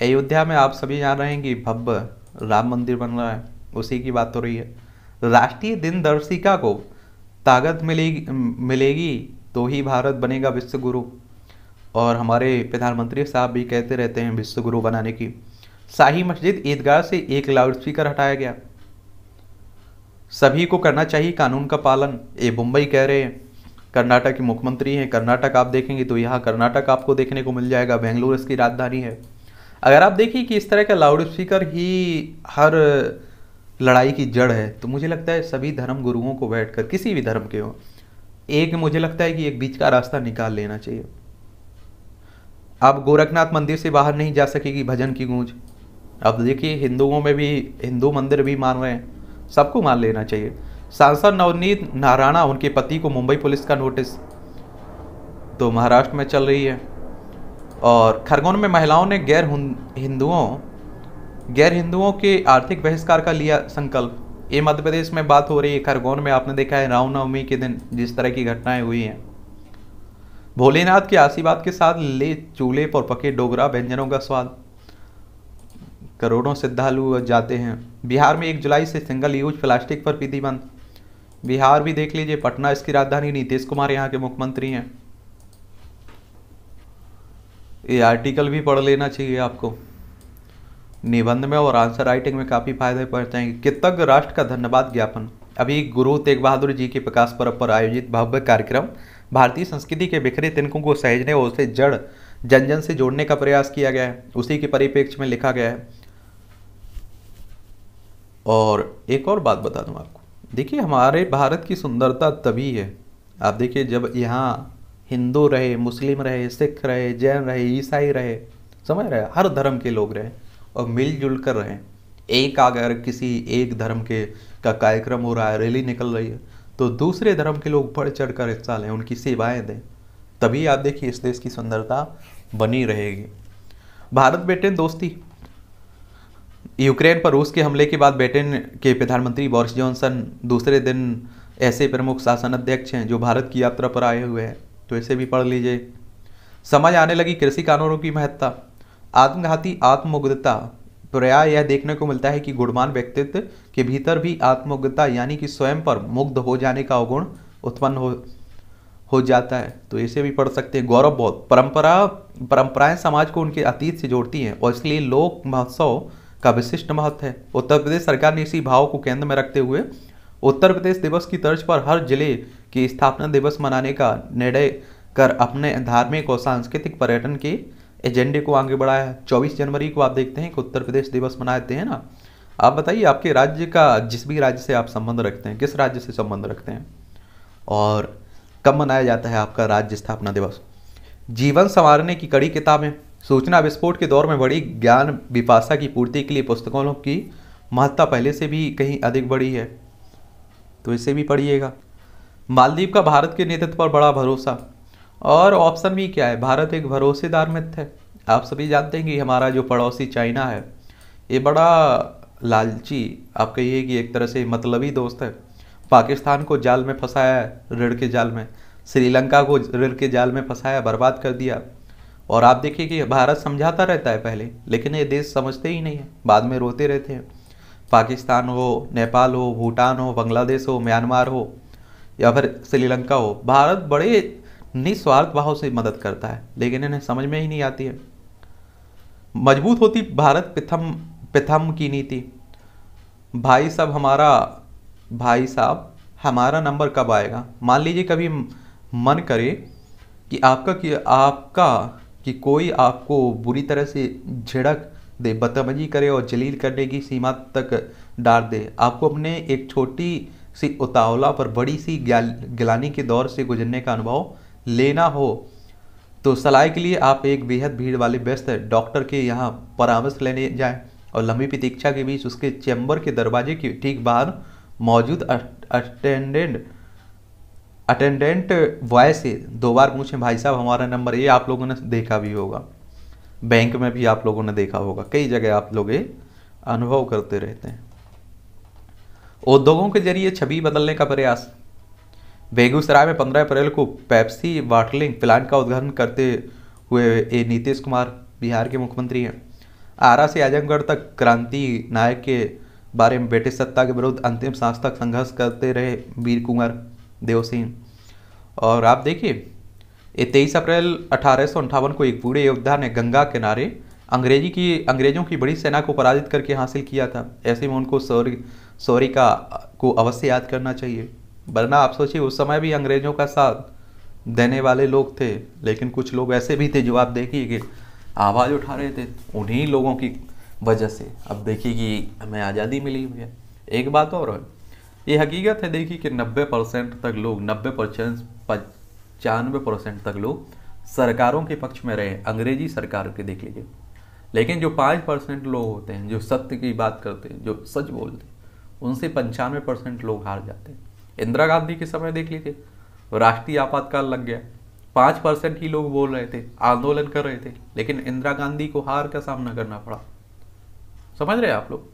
अयोध्या में आप सभी जान रहे हैं कि भव्य राम मंदिर बन रहा है उसी की बात हो रही है राष्ट्रीय दिन दर्शिका को ताकत मिलेगी मिलेगी तो ही भारत बनेगा विश्व गुरु और हमारे प्रधानमंत्री साहब भी कहते रहते हैं विश्व गुरु बनाने की शाही मस्जिद ईदगाह से एक लाउड स्पीकर हटाया गया सभी को करना चाहिए कानून का पालन ये मुंबई कह रहे हैं कर्नाटक के मुख्यमंत्री हैं कर्नाटक आप देखेंगे तो यहाँ कर्नाटक आपको देखने को मिल जाएगा बेंगलुरु इसकी राजधानी है अगर आप देखिए कि इस तरह का लाउड स्पीकर ही हर लड़ाई की जड़ है तो मुझे लगता है सभी धर्म गुरुओं को बैठ किसी भी धर्म के हों एक मुझे लगता है कि एक बीच का रास्ता निकाल लेना चाहिए आप गोरखनाथ मंदिर से बाहर नहीं जा सकेगी भजन की गूंज अब देखिए हिंदुओं में भी हिंदू मंदिर भी मान रहे हैं सबको मान लेना चाहिए सांसद नवनीत नाराणा उनके पति को मुंबई पुलिस का नोटिस तो महाराष्ट्र में चल रही है और खरगोन में महिलाओं ने गैर हिंदुओं गैर हिंदुओं के आर्थिक बहिष्कार का लिया संकल्प ये मध्य प्रदेश में बात हो रही है खरगोन में आपने देखा है रामनवमी के दिन जिस तरह की घटनाएं हुई हैं भोलेनाथ के आशीर्वाद के साथ ले चूल्हे पर पके डोगरा व्यंजनों का स्वाद करोड़ों श्रद्धालु जाते हैं बिहार में एक जुलाई से सिंगल यूज प्लास्टिक पर प्रतिबंध बिहार भी देख लीजिए पटना इसकी राजधानी नीतीश कुमार यहाँ के मुख्यमंत्री हैं ये आर्टिकल भी पढ़ लेना चाहिए आपको निबंध में और आंसर राइटिंग में काफ़ी फायदे पड़ते हैं कृतज्ञ राष्ट्र का धन्यवाद ज्ञापन अभी गुरु तेग बहादुर जी के प्रकाश पर्व पर आयोजित भव्य कार्यक्रम भारतीय संस्कृति के बिखरे तिनकों को सहेजने और उसे जड़ जन जन से जोड़ने का प्रयास किया गया है उसी के परिप्रेक्ष्य में लिखा गया है और एक और बात बता दूँ आपको देखिए हमारे भारत की सुंदरता तभी है आप देखिए जब यहाँ हिंदू रहे मुस्लिम रहे सिख रहे जैन रहे ईसाई रहे समझ रहे हर धर्म के लोग रहे और मिलजुल कर रहे एक अगर किसी एक धर्म के का कार्यक्रम हो रहा है रैली निकल रही है तो दूसरे धर्म के लोग बढ़ चढ़ कर हिस्सा लें उनकी सेवाएं दें तभी आप देखिए इस देश की सुंदरता बनी रहेगी भारत बेटे दोस्ती यूक्रेन पर रूस के हमले के बाद ब्रिटेन के प्रधानमंत्री बोरिस जॉनसन दूसरे दिन ऐसे प्रमुख शासन अध्यक्ष हैं जो भारत की यात्रा पर आए हुए हैं तो इसे भी पढ़ लीजिए समझ आने लगी कृषि कानूनों की महत्ता आत्मघाती आत्मुग्धता प्रयाय यह देखने को मिलता है कि गुणवान व्यक्तित्व के भीतर भी आत्मुग्धता यानी कि स्वयं पर मुग्ध हो जाने का अवगुण उत्पन्न हो हो जाता है तो इसे भी पढ़ सकते हैं गौरव बहुत परंपरा परंपराएं समाज को उनके अतीत से जोड़ती हैं और इसलिए लोक महोत्सव का विशिष्ट महत्व है उत्तर प्रदेश सरकार ने इसी भाव को केंद्र में रखते हुए उत्तर प्रदेश दिवस की तर्ज पर हर जिले की स्थापना दिवस मनाने का निर्णय कर अपने धार्मिक और सांस्कृतिक पर्यटन के एजेंडे को आगे बढ़ाया है चौबीस जनवरी को आप देखते हैं कि उत्तर प्रदेश दिवस मनाते हैं ना आप बताइए आपके राज्य का जिस भी राज्य से आप संबंध रखते हैं किस राज्य से संबंध रखते हैं और कब मनाया जाता है आपका राज्य स्थापना दिवस जीवन संवारने की कड़ी किताबें सूचना विस्फोट के दौर में बड़ी ज्ञान विपाशा की पूर्ति के लिए पुस्तकों की महत्ता पहले से भी कहीं अधिक बढ़ी है तो इसे भी पढ़िएगा मालदीव का भारत के नेतृत्व पर बड़ा भरोसा और ऑप्शन भी क्या है भारत एक भरोसेदार मित्र है आप सभी जानते हैं कि हमारा जो पड़ोसी चाइना है ये बड़ा लालची आप कहिए कि एक तरह से मतलबी दोस्त है पाकिस्तान को जाल में फंसाया ऋण के जाल में श्रीलंका को ऋण के जाल में फंसाया बर्बाद कर दिया और आप देखिए कि भारत समझाता रहता है पहले लेकिन ये देश समझते ही नहीं है बाद में रोते रहते हैं पाकिस्तान हो नेपाल हो भूटान हो बांग्लादेश हो म्यांमार हो या फिर श्रीलंका हो भारत बड़े निस्वार्थ भाव से मदद करता है लेकिन इन्हें समझ में ही नहीं आती है मजबूत होती भारत प्रथम प्रथम की नीति भाई साहब हमारा भाई साहब हमारा नंबर कब आएगा मान लीजिए कभी मन करे कि आपका कि आपका कि कोई आपको बुरी तरह से झिड़क दे बदतमजी करे और जलील करने की सीमा तक डाल दे आपको अपने एक छोटी सी उतावला पर बड़ी सी गिलानी के दौर से गुजरने का अनुभव लेना हो तो सलाह के लिए आप एक बेहद भीड़ वाले व्यस्त डॉक्टर के यहाँ परामर्श लेने जाएं और लंबी प्रतीक्षा के बीच उसके चैम्बर के दरवाजे के ठीक बाहर मौजूद अटेंडेंट अटेंडेंट वॉयस से दो बार पूछें भाई साहब हमारा नंबर ये आप लोगों ने देखा भी होगा बैंक में भी आप लोगों ने देखा होगा कई जगह आप लोग ये अनुभव करते रहते हैं उद्योगों के जरिए छवि बदलने का प्रयास बेगूसराय में 15 अप्रैल को पैप्सी वाटलिंग प्लांट का उद्घाटन करते हुए ए नीतीश कुमार बिहार के मुख्यमंत्री हैं आरा से आजमगढ़ तक क्रांति नायक के बारे में ब्रिटिश सत्ता के विरुद्ध अंतिम सांस तक संघर्ष करते रहे वीर कुंवर देवसिंह और आप देखिए तेईस अप्रैल अठारह को एक बूढ़े योद्धा ने गंगा किनारे अंग्रेजी की अंग्रेजों की बड़ी सेना को पराजित करके हासिल किया था ऐसे में उनको सौरी सौरी का को अवश्य याद करना चाहिए वरना आप सोचिए उस समय भी अंग्रेजों का साथ देने वाले लोग थे लेकिन कुछ लोग ऐसे भी थे जो आप देखिए कि आवाज़ उठा रहे थे उन्हीं लोगों की वजह से अब देखिए कि हमें आज़ादी मिली हुई है एक बात और है ये हकीकत है देखिए कि 90 परसेंट तक लोग 90 परसेंट पचानवे परसेंट तक लोग सरकारों के पक्ष में रहे अंग्रेजी सरकार के देख लीजिए लेकिन जो पाँच परसेंट लोग होते हैं जो सत्य की बात करते हैं जो सच बोलते हैं उनसे पंचानवे परसेंट लोग हार जाते हैं इंदिरा गांधी के समय देख लीजिए राष्ट्रीय आपातकाल लग गया पाँच परसेंट ही लोग बोल रहे थे आंदोलन कर रहे थे लेकिन इंदिरा गांधी को हार का सामना करना पड़ा समझ रहे हैं आप लोग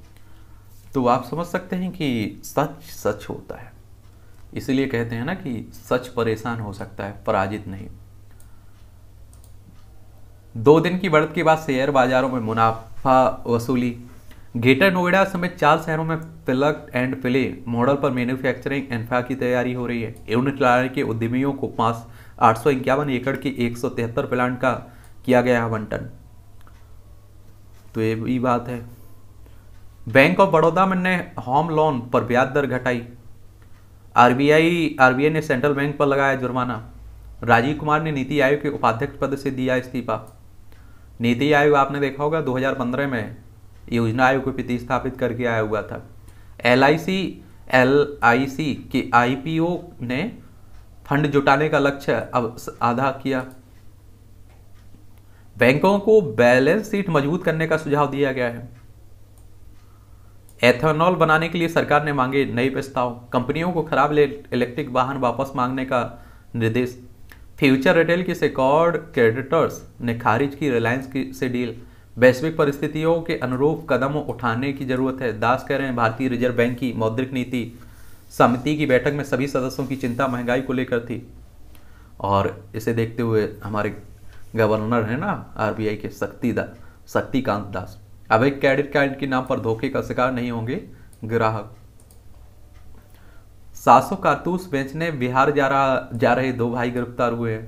तो आप समझ सकते हैं कि सच सच होता है इसलिए कहते हैं ना कि सच परेशान हो सकता है पराजित नहीं दो दिन की बढ़त के बाद शेयर बाजारों में मुनाफा वसूली ग्रेटर नोएडा समेत चार शहरों में प्लग एंड प्ले मॉडल पर मैन्युफैक्चरिंग एनफा की तैयारी हो रही है यूनिट लाने के उद्यमियों को पांच आठ सौ इक्यावन एकड़ के एक सौ तिहत्तर प्लांट का किया गया आवंटन तो ये भी बात है बैंक ऑफ बड़ौदा ने होम लोन पर ब्याज दर घटाई आरबीआई आरबीआई ने सेंट्रल बैंक पर लगाया जुर्माना राजीव कुमार ने नीति आयोग के उपाध्यक्ष पद से दिया इस्तीफा नीति आयोग आपने देखा होगा 2015 में योजना आयोग को प्रतिस्थापित करके आया हुआ था L I C L I सी के आई पी ओ ने फंड जुटाने का लक्ष्य अब आधा किया बैंकों को बैलेंस शीट मजबूत करने का सुझाव दिया गया है एथेनॉल बनाने के लिए सरकार ने मांगे नए प्रस्ताव कंपनियों को खराब इलेक्ट्रिक वाहन वापस मांगने का निर्देश फ्यूचर रिटेल के सिकॉर्ड क्रेडिटर्स ने खारिज की रिलायंस की से डील वैश्विक परिस्थितियों के अनुरूप कदम उठाने की जरूरत है दास कह रहे हैं भारतीय रिजर्व बैंक की मौद्रिक नीति समिति की बैठक में सभी सदस्यों की चिंता महंगाई को लेकर थी और इसे देखते हुए हमारे गवर्नर हैं ना आरबीआई के शक्ति दा शक्तिकांत दास अब एक क्रेडिट कार्ड के नाम पर धोखे का शिकार नहीं होंगे ग्राहक सासो कारतूस बेचने बिहार जा रहा जा रहे दो भाई गिरफ्तार हुए हैं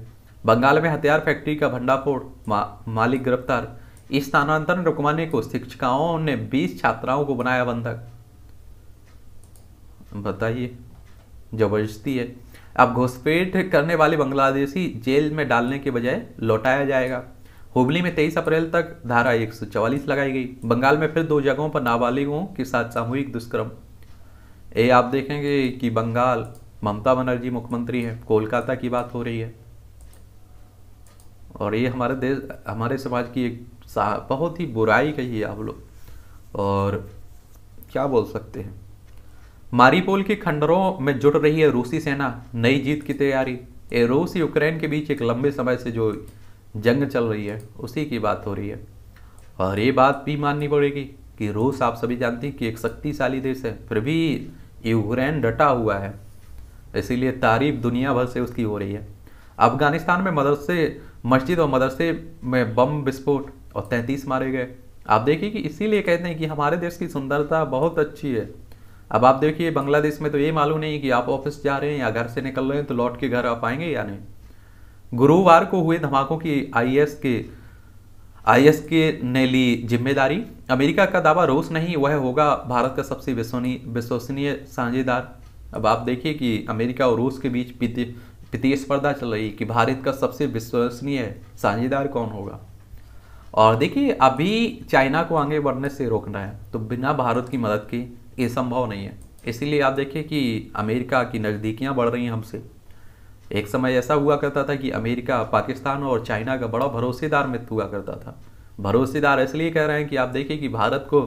बंगाल में हथियार फैक्ट्री का भंडाफोड़ मा, मालिक गिरफ्तार इस स्थानांतरण रुकवाने को शिक्षिकाओं ने 20 छात्राओं को बनाया बंधक बताइए जबरदस्ती है अब घुसपैठ करने वाले बांग्लादेशी जेल में डालने के बजाय लौटाया जाएगा हुबली में 23 अप्रैल तक धारा 144 लगाई गई बंगाल में फिर दो जगहों पर नाबालिगों के साथ सामूहिक दुष्कर्म ये आप देखेंगे कि बंगाल ममता बनर्जी मुख्यमंत्री हैं कोलकाता की बात हो रही है और ये हमारे देश हमारे समाज की एक बहुत ही बुराई कही है आप लोग और क्या बोल सकते हैं मारीपोल के खंडरों में जुट रही है रूसी सेना नई जीत की तैयारी ये रूस यूक्रेन के बीच एक लंबे समय से जो जंग चल रही है उसी की बात हो रही है और ये बात भी माननी पड़ेगी कि रूस आप सभी जानते हैं कि एक शक्तिशाली देश है फिर भी यूक्रेन डटा हुआ है इसीलिए तारीफ दुनिया भर से उसकी हो रही है अफगानिस्तान में मदरसे मस्जिद और मदरसे में बम विस्फोट और तैंतीस मारे गए आप देखिए कि इसीलिए कहते हैं कि हमारे देश की सुंदरता बहुत अच्छी है अब आप देखिए बांग्लादेश में तो ये मालूम नहीं कि आप ऑफिस जा रहे हैं या घर से निकल रहे हैं तो लौट के घर आ पाएंगे या नहीं गुरुवार को हुए धमाकों की आईएस के आईएस के ने ली जिम्मेदारी अमेरिका का दावा रूस नहीं वह होगा भारत का सबसे विश्वसनीय साझेदार अब आप देखिए कि अमेरिका और रूस के बीच प्रतिस्पर्धा चल रही कि भारत का सबसे विश्वसनीय साझेदार कौन होगा और देखिए अभी चाइना को आगे बढ़ने से रोकना है तो बिना भारत की मदद के ये संभव नहीं है इसीलिए आप देखिए कि अमेरिका की नज़दीकियाँ बढ़ रही हैं हमसे एक समय ऐसा हुआ करता था कि अमेरिका पाकिस्तान और चाइना का बड़ा भरोसेदार मित्र हुआ करता था भरोसेदार इसलिए कह रहे हैं कि आप देखिए कि भारत को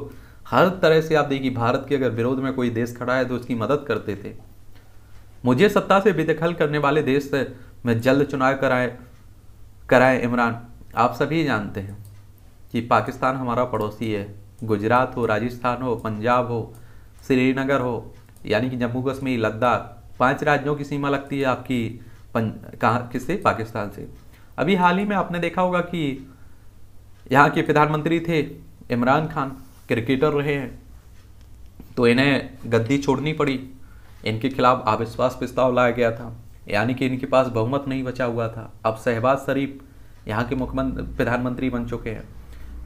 हर तरह से आप देखिए भारत के अगर विरोध में कोई देश खड़ा है तो उसकी मदद करते थे मुझे सत्ता से बेदखल करने वाले देश में जल्द चुनाव कराए कराए इमरान आप सभी जानते हैं कि पाकिस्तान हमारा पड़ोसी है गुजरात हो राजस्थान हो पंजाब हो श्रीनगर हो यानी कि जम्मू कश्मीर लद्दाख पांच राज्यों की सीमा लगती है आपकी कहाँ किससे पाकिस्तान से अभी हाल ही में आपने देखा होगा कि यहाँ के प्रधानमंत्री थे इमरान खान क्रिकेटर रहे हैं तो इन्हें गद्दी छोड़नी पड़ी इनके खिलाफ अविश्वास प्रस्ताव लाया गया था यानी कि इनके पास बहुमत नहीं बचा हुआ था अब शहबाज शरीफ यहाँ के मुख्यमंत्री प्रधानमंत्री बन चुके हैं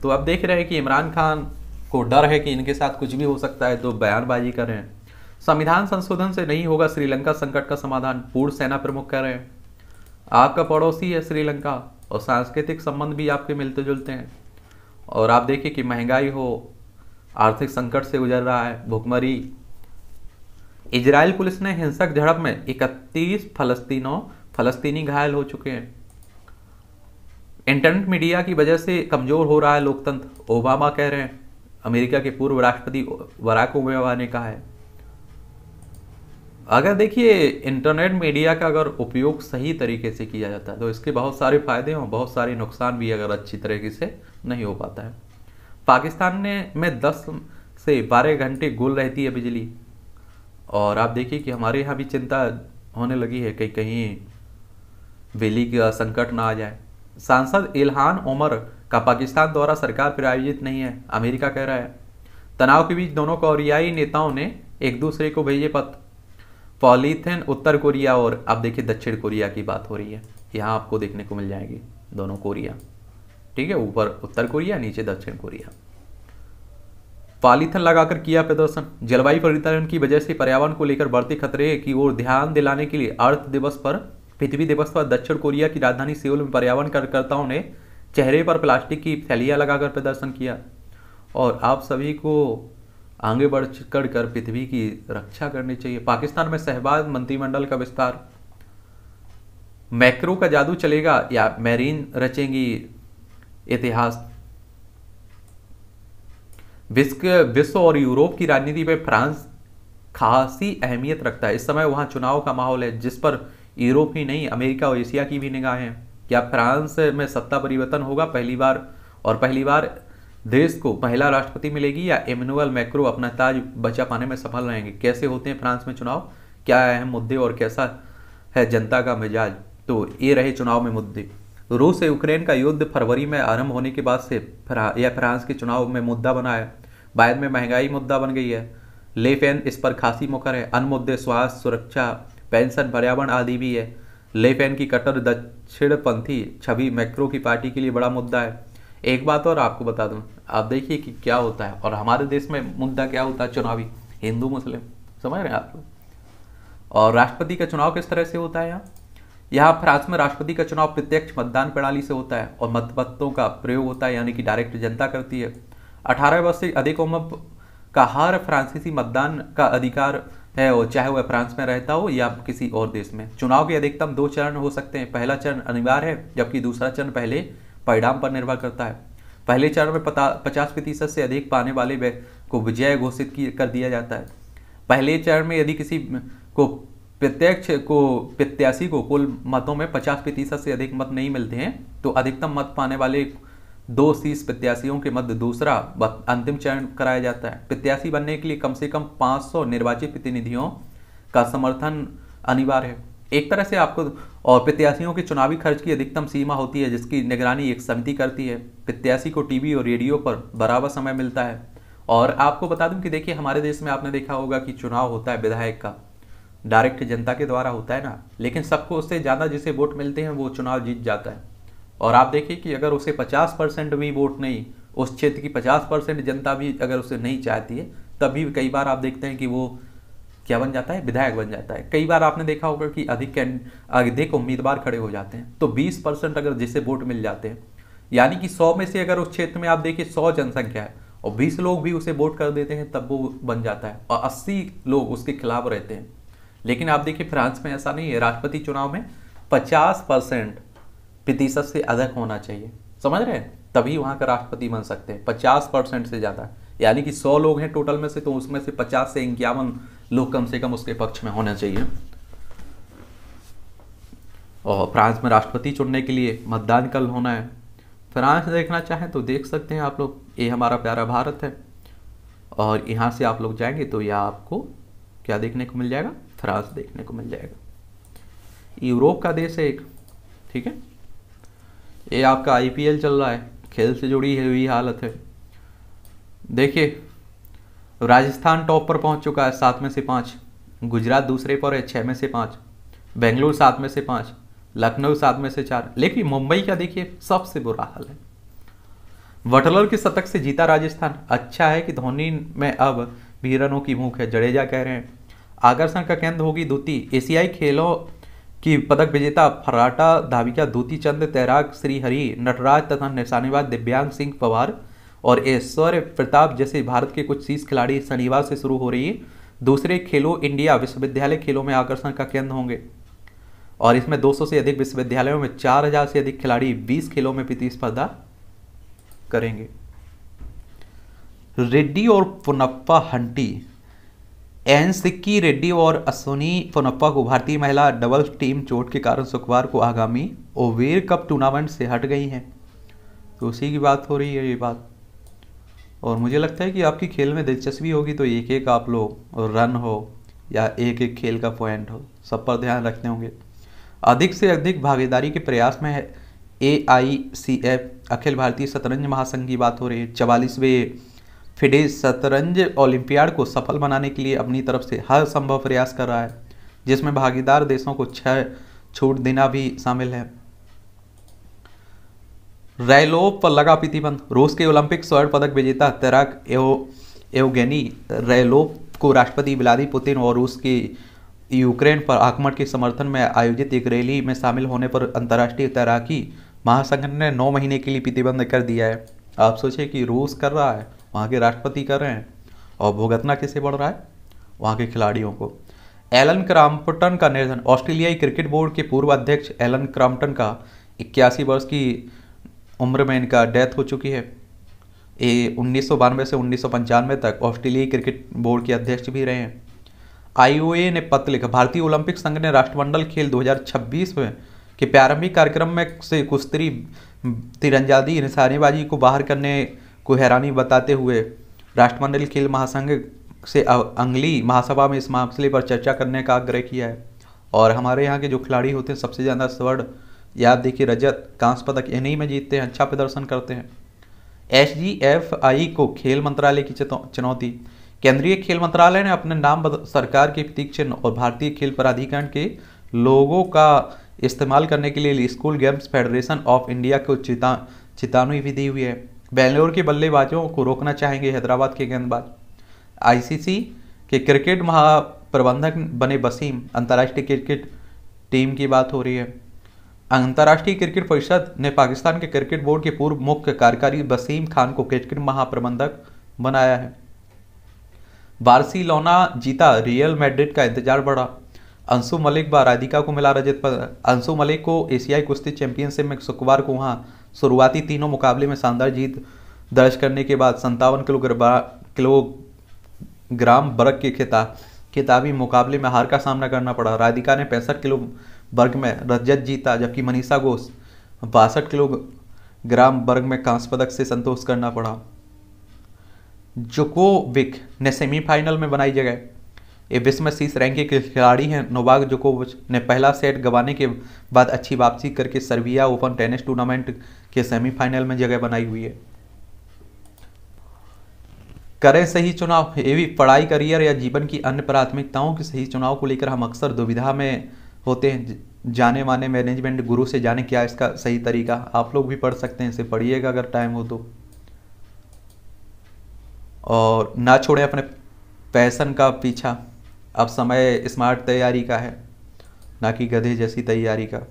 तो अब देख रहे हैं कि इमरान खान को डर है कि इनके साथ कुछ भी हो सकता है तो बयानबाजी कर रहे हैं संविधान संशोधन से नहीं होगा श्रीलंका संकट का समाधान पूर्व सेना प्रमुख कह रहे हैं आपका पड़ोसी है श्रीलंका और सांस्कृतिक संबंध भी आपके मिलते जुलते हैं और आप देखिए कि महंगाई हो आर्थिक संकट से गुजर रहा है भुखमरी इजराइल पुलिस ने हिंसक झड़प में 31 फलस्तीनों फलस्तीनी घायल हो चुके हैं इंटरनेट मीडिया की वजह से कमजोर हो रहा है लोकतंत्र ओबामा कह रहे हैं अमेरिका के पूर्व राष्ट्रपति वराक ओबामा ने कहा है अगर देखिए इंटरनेट मीडिया का अगर उपयोग सही तरीके से किया जाता है तो इसके बहुत सारे फायदे और बहुत सारे नुकसान भी अगर अच्छी तरीके से नहीं हो पाता है पाकिस्तान ने में दस से बारह घंटे गोल रहती है बिजली और आप देखिए कि हमारे यहाँ भी चिंता होने लगी है कि कहीं बिजली का संकट ना आ जाए सांसद इल्हान उमर का पाकिस्तान द्वारा सरकार पर आयोजित नहीं है अमेरिका कह रहा है तनाव के बीच दोनों कोरियाई नेताओं ने एक दूसरे को भेजे पत्र पॉलीथेन उत्तर कोरिया और अब देखिए दक्षिण कोरिया की बात हो रही है यहाँ आपको देखने को मिल जाएगी दोनों कोरिया ठीक है ऊपर उत्तर कोरिया नीचे दक्षिण कोरिया पॉलीथन लगाकर किया प्रदर्शन जलवायु परिवर्तन की वजह से पर्यावरण को लेकर बढ़ते खतरे की ओर ध्यान दिलाने के लिए अर्थ दिवस पर पृथ्वी दिवस पर दक्षिण कोरिया की राजधानी सेउल में पर्यावरण कार्यकर्ताओं ने चेहरे पर प्लास्टिक की थैलियां लगाकर प्रदर्शन किया और आप सभी को आगे बढ़ चढ़ कर पृथ्वी की रक्षा करनी चाहिए पाकिस्तान में सहबाज मंत्रिमंडल का विस्तार मैक्रो का जादू चलेगा या मैरीन रचेंगी इतिहास विश्व विश्व और यूरोप की राजनीति में फ्रांस खासी अहमियत रखता है इस समय वहां चुनाव का माहौल है जिस पर यूरोप ही नहीं अमेरिका और एशिया की भी निगाहें क्या फ्रांस में सत्ता परिवर्तन होगा पहली बार और पहली बार देश को महिला राष्ट्रपति मिलेगी या इमेनुअल मैक्रो अपना ताज बचा पाने में सफल रहेंगे कैसे होते हैं फ्रांस में चुनाव क्या अहम मुद्दे और कैसा है जनता का मिजाज तो ये रहे चुनाव में मुद्दे रूस से यूक्रेन का युद्ध फरवरी में आरंभ होने के बाद से फ्रा, या फ्रांस के चुनाव में मुद्दा बना है बाद में महंगाई मुद्दा बन गई है लेफेन इस पर खासी मुकर है अन्य मुद्दे स्वास्थ्य सुरक्षा पेंशन पर्यावरण आदि भी है लेफेन की कट्टर दक्षिणपंथी छवि मैक्रो की पार्टी के लिए बड़ा मुद्दा है एक बात और आपको बता दूं आप देखिए कि क्या होता है और हमारे देश में मुद्दा क्या होता है चुनावी हिंदू मुस्लिम समझ रहे हैं आप लोग और राष्ट्रपति का चुनाव किस तरह से होता है यहाँ यहाँ फ्रांस में राष्ट्रपति का चुनाव प्रत्यक्ष मतदान प्रणाली से होता है और मतपत्रों का प्रयोग होता है यानी कि डायरेक्ट जनता करती है अठारह वर्ष से अधिक उम्र का हर फ्रांसीसी मतदान का अधिकार है और चाहे वह फ्रांस में रहता हो या किसी और देश में चुनाव के अधिकतम दो चरण हो सकते हैं पहला चरण अनिवार्य है जबकि दूसरा चरण पहले परिणाम पर निर्भर करता है पहले चरण में पचास प्रतिशत से अधिक पाने वाले को विजय घोषित कर दिया जाता है पहले चरण में यदि किसी को प्रत्यक्ष को प्रत्याशी को कुल मतों में पचास प्रतिशत से अधिक मत नहीं मिलते हैं तो अधिकतम मत पाने वाले दो शीर्ष प्रत्याशियों के मध्य दूसरा अंतिम चरण कराया जाता है प्रत्याशी बनने के लिए कम से कम 500 निर्वाचित प्रतिनिधियों का समर्थन अनिवार्य है एक तरह से आपको और प्रत्याशियों के चुनावी खर्च की अधिकतम सीमा होती है जिसकी निगरानी एक समिति करती है प्रत्याशी को टीवी और रेडियो पर बराबर समय मिलता है और आपको बता दूं कि देखिए हमारे देश में आपने देखा होगा कि चुनाव होता है विधायक का डायरेक्ट जनता के द्वारा होता है ना लेकिन सबको उससे ज़्यादा जिसे वोट मिलते हैं वो चुनाव जीत जाता है और आप देखिए कि अगर उसे पचास परसेंट भी वोट नहीं उस क्षेत्र की पचास परसेंट जनता भी अगर उसे नहीं चाहती है तभी कई बार आप देखते हैं कि वो क्या बन जाता है विधायक बन जाता है कई बार आपने देखा होगा कि अधिक अधिक उम्मीदवार खड़े हो जाते हैं तो 20 परसेंट अगर जिसे वोट मिल जाते हैं यानी कि 100 में से अगर उस क्षेत्र में आप देखिए 100 जनसंख्या है और 20 लोग भी उसे वोट कर देते हैं तब वो बन जाता है और अस्सी लोग उसके खिलाफ रहते हैं लेकिन आप देखिए फ्रांस में ऐसा नहीं है राष्ट्रपति चुनाव में पचास परसेंट प्रतिशत से अधिक होना चाहिए समझ रहे हैं तभी वहाँ का राष्ट्रपति बन सकते हैं पचास परसेंट से ज़्यादा यानी कि सौ लोग हैं टोटल में से तो उसमें से पचास से इक्यावन लोग कम से कम उसके पक्ष में होना चाहिए और फ्रांस में राष्ट्रपति चुनने के लिए मतदान कल होना है फ्रांस देखना चाहें तो देख सकते हैं आप लोग ये हमारा प्यारा भारत है और यहाँ से आप लोग जाएंगे तो यह आपको क्या देखने को मिल जाएगा फ्रांस देखने को मिल जाएगा यूरोप का देश है एक ठीक है ये आपका आईपीएल चल रहा है खेल से जुड़ी हुई हालत है देखिए तो राजस्थान टॉप पर पहुंच चुका है सात में से पाँच गुजरात दूसरे पर है छः में से पाँच बेंगलुरु सात में से पाँच लखनऊ सात में से चार लेकिन मुंबई का देखिए सबसे बुरा हाल है वटलर के शतक से जीता राजस्थान अच्छा है कि धोनी में अब भी रनों की भूख है जडेजा कह रहे हैं आकर्षण का केंद्र होगी दूती एशियाई खेलों की पदक विजेता फराटा धाविका दूती चंद तैराक श्रीहरि नटराज तथा निशानेबाज दिव्यांग सिंह पवार और ऐश्वर्य प्रताप जैसे भारत के कुछ शीर्ष खिलाड़ी शनिवार से शुरू हो रही है दूसरे खेलो इंडिया विश्वविद्यालय खेलों में आकर्षण का केंद्र होंगे और इसमें 200 से अधिक विश्वविद्यालयों में 4000 से अधिक खिलाड़ी 20 खेलों में प्रतिस्पर्धा करेंगे रेड्डी और पुनप्पा हंटी एन सिक्की रेड्डी और अश्विनी पुनप्पा को भारतीय महिला डबल टीम चोट के कारण शुक्रवार को आगामी ओवेर कप टूर्नामेंट से हट गई हैं तो उसी की बात हो रही है ये बात और मुझे लगता है कि आपकी खेल में दिलचस्पी होगी तो एक एक आप लोग रन हो या एक एक खेल का पॉइंट हो सब पर ध्यान रखते होंगे अधिक से अधिक भागीदारी के प्रयास में है ए आई सी एफ अखिल भारतीय शतरंज महासंघ की बात हो रही है चवालीसवें फिडे शतरंज ओलंपियाड को सफल बनाने के लिए अपनी तरफ से हर संभव प्रयास कर रहा है जिसमें भागीदार देशों को छह छूट देना भी शामिल है रैलोव पर लगा प्रतिबंध रूस के ओलंपिक स्वर्ण पदक विजेता तैराक एव, एवगेनी रेलोव को राष्ट्रपति व्लादी पुतिन और रूस की यूक्रेन पर आक्रमण के समर्थन में आयोजित एक रैली में शामिल होने पर अंतर्राष्ट्रीय तैराकी महासंघ ने नौ महीने के लिए प्रतिबंध कर दिया है आप सोचें कि रूस कर रहा है वहाँ के राष्ट्रपति कर रहे हैं और भुगतना किसे बढ़ रहा है वहाँ के खिलाड़ियों को एलन क्राम्पटन का निर्धन ऑस्ट्रेलियाई क्रिकेट बोर्ड के पूर्व अध्यक्ष एलन क्राम्पटन का इक्यासी वर्ष की उम्र में इनका डेथ हो चुकी है ये उन्नीस से उन्नीस तक ऑस्ट्रेलियाई क्रिकेट बोर्ड के अध्यक्ष भी रहे हैं आईओए ने पत्र लिखा भारतीय ओलंपिक संघ ने राष्ट्रमंडल खेल 2026 में के प्रारंभिक कार्यक्रम में से कुश्ती तिरंजादी निशानेबाजी को बाहर करने को हैरानी बताते हुए राष्ट्रमंडल खेल महासंघ से अंगली महासभा में इस मामले पर चर्चा करने का आग्रह किया है और हमारे यहाँ के जो खिलाड़ी होते हैं सबसे ज़्यादा स्वर्ण या आप देखिए रजत कांस्य पदक इन्हीं में जीतते हैं अच्छा प्रदर्शन करते हैं एच जी एफ आई को खेल मंत्रालय की चुनौती केंद्रीय खेल मंत्रालय ने अपने नाम बदल सरकार के प्रतीक चिन्ह और भारतीय खेल प्राधिकरण के लोगों का इस्तेमाल करने के लिए School Games Federation of India को चिता चेतावनी भी दी हुई है बेंगलोर के बल्लेबाजों को रोकना चाहेंगे हैदराबाद के गेंदबाज आईसीसी के क्रिकेट महाप्रबंधक बने वसीम अंतर्राष्ट्रीय क्रिकेट टीम की बात हो रही है अंतर्राष्ट्रीय क्रिकेट परिषद ने पाकिस्तान के क्रिकेट बोर्ड के पूर्व मुख्य कार्यकारी वसीम खान को क्रिकेट महाप्रबंधक बनाया है बार्सिलोना जीता रियल मैड्रिड का इंतजार बढ़ा अंशु मलिक व राधिका को मिला रजत पदक अंशु मलिक को एशियाई कुश्ती चैंपियनशिप में शुक्रवार को वहां शुरुआती तीनों मुकाबले में शानदार जीत दर्ज करने के बाद संतावन किलोग्राम बर्ग के खिता किताबी मुकाबले में हार का सामना करना पड़ा राधिका ने पैंसठ किलो वर्ग में रजत जीता जबकि मनीषा घोष बासठ किलो ग्राम वर्ग में कांस्य पदक से संतोष करना पड़ा जोकोविक ने सेमीफाइनल में बनाई जगह ये विश्व में शीर्ष रैंक के खिलाड़ी हैं नोवाक जोकोविच ने पहला सेट गवाने के बाद अच्छी वापसी करके सर्बिया ओपन टेनिस टूर्नामेंट के सेमीफाइनल में जगह बनाई हुई है करें सही चुनाव ये भी पढ़ाई करियर या जीवन की अन्य प्राथमिकताओं के सही चुनाव को लेकर हम अक्सर दुविधा में होते हैं जाने माने मैनेजमेंट गुरु से जाने क्या इसका सही तरीका आप लोग भी पढ़ सकते हैं इसे पढ़िएगा अगर टाइम हो तो और ना छोड़ें अपने पैसन का पीछा अब समय स्मार्ट तैयारी का है ना कि गधे जैसी तैयारी का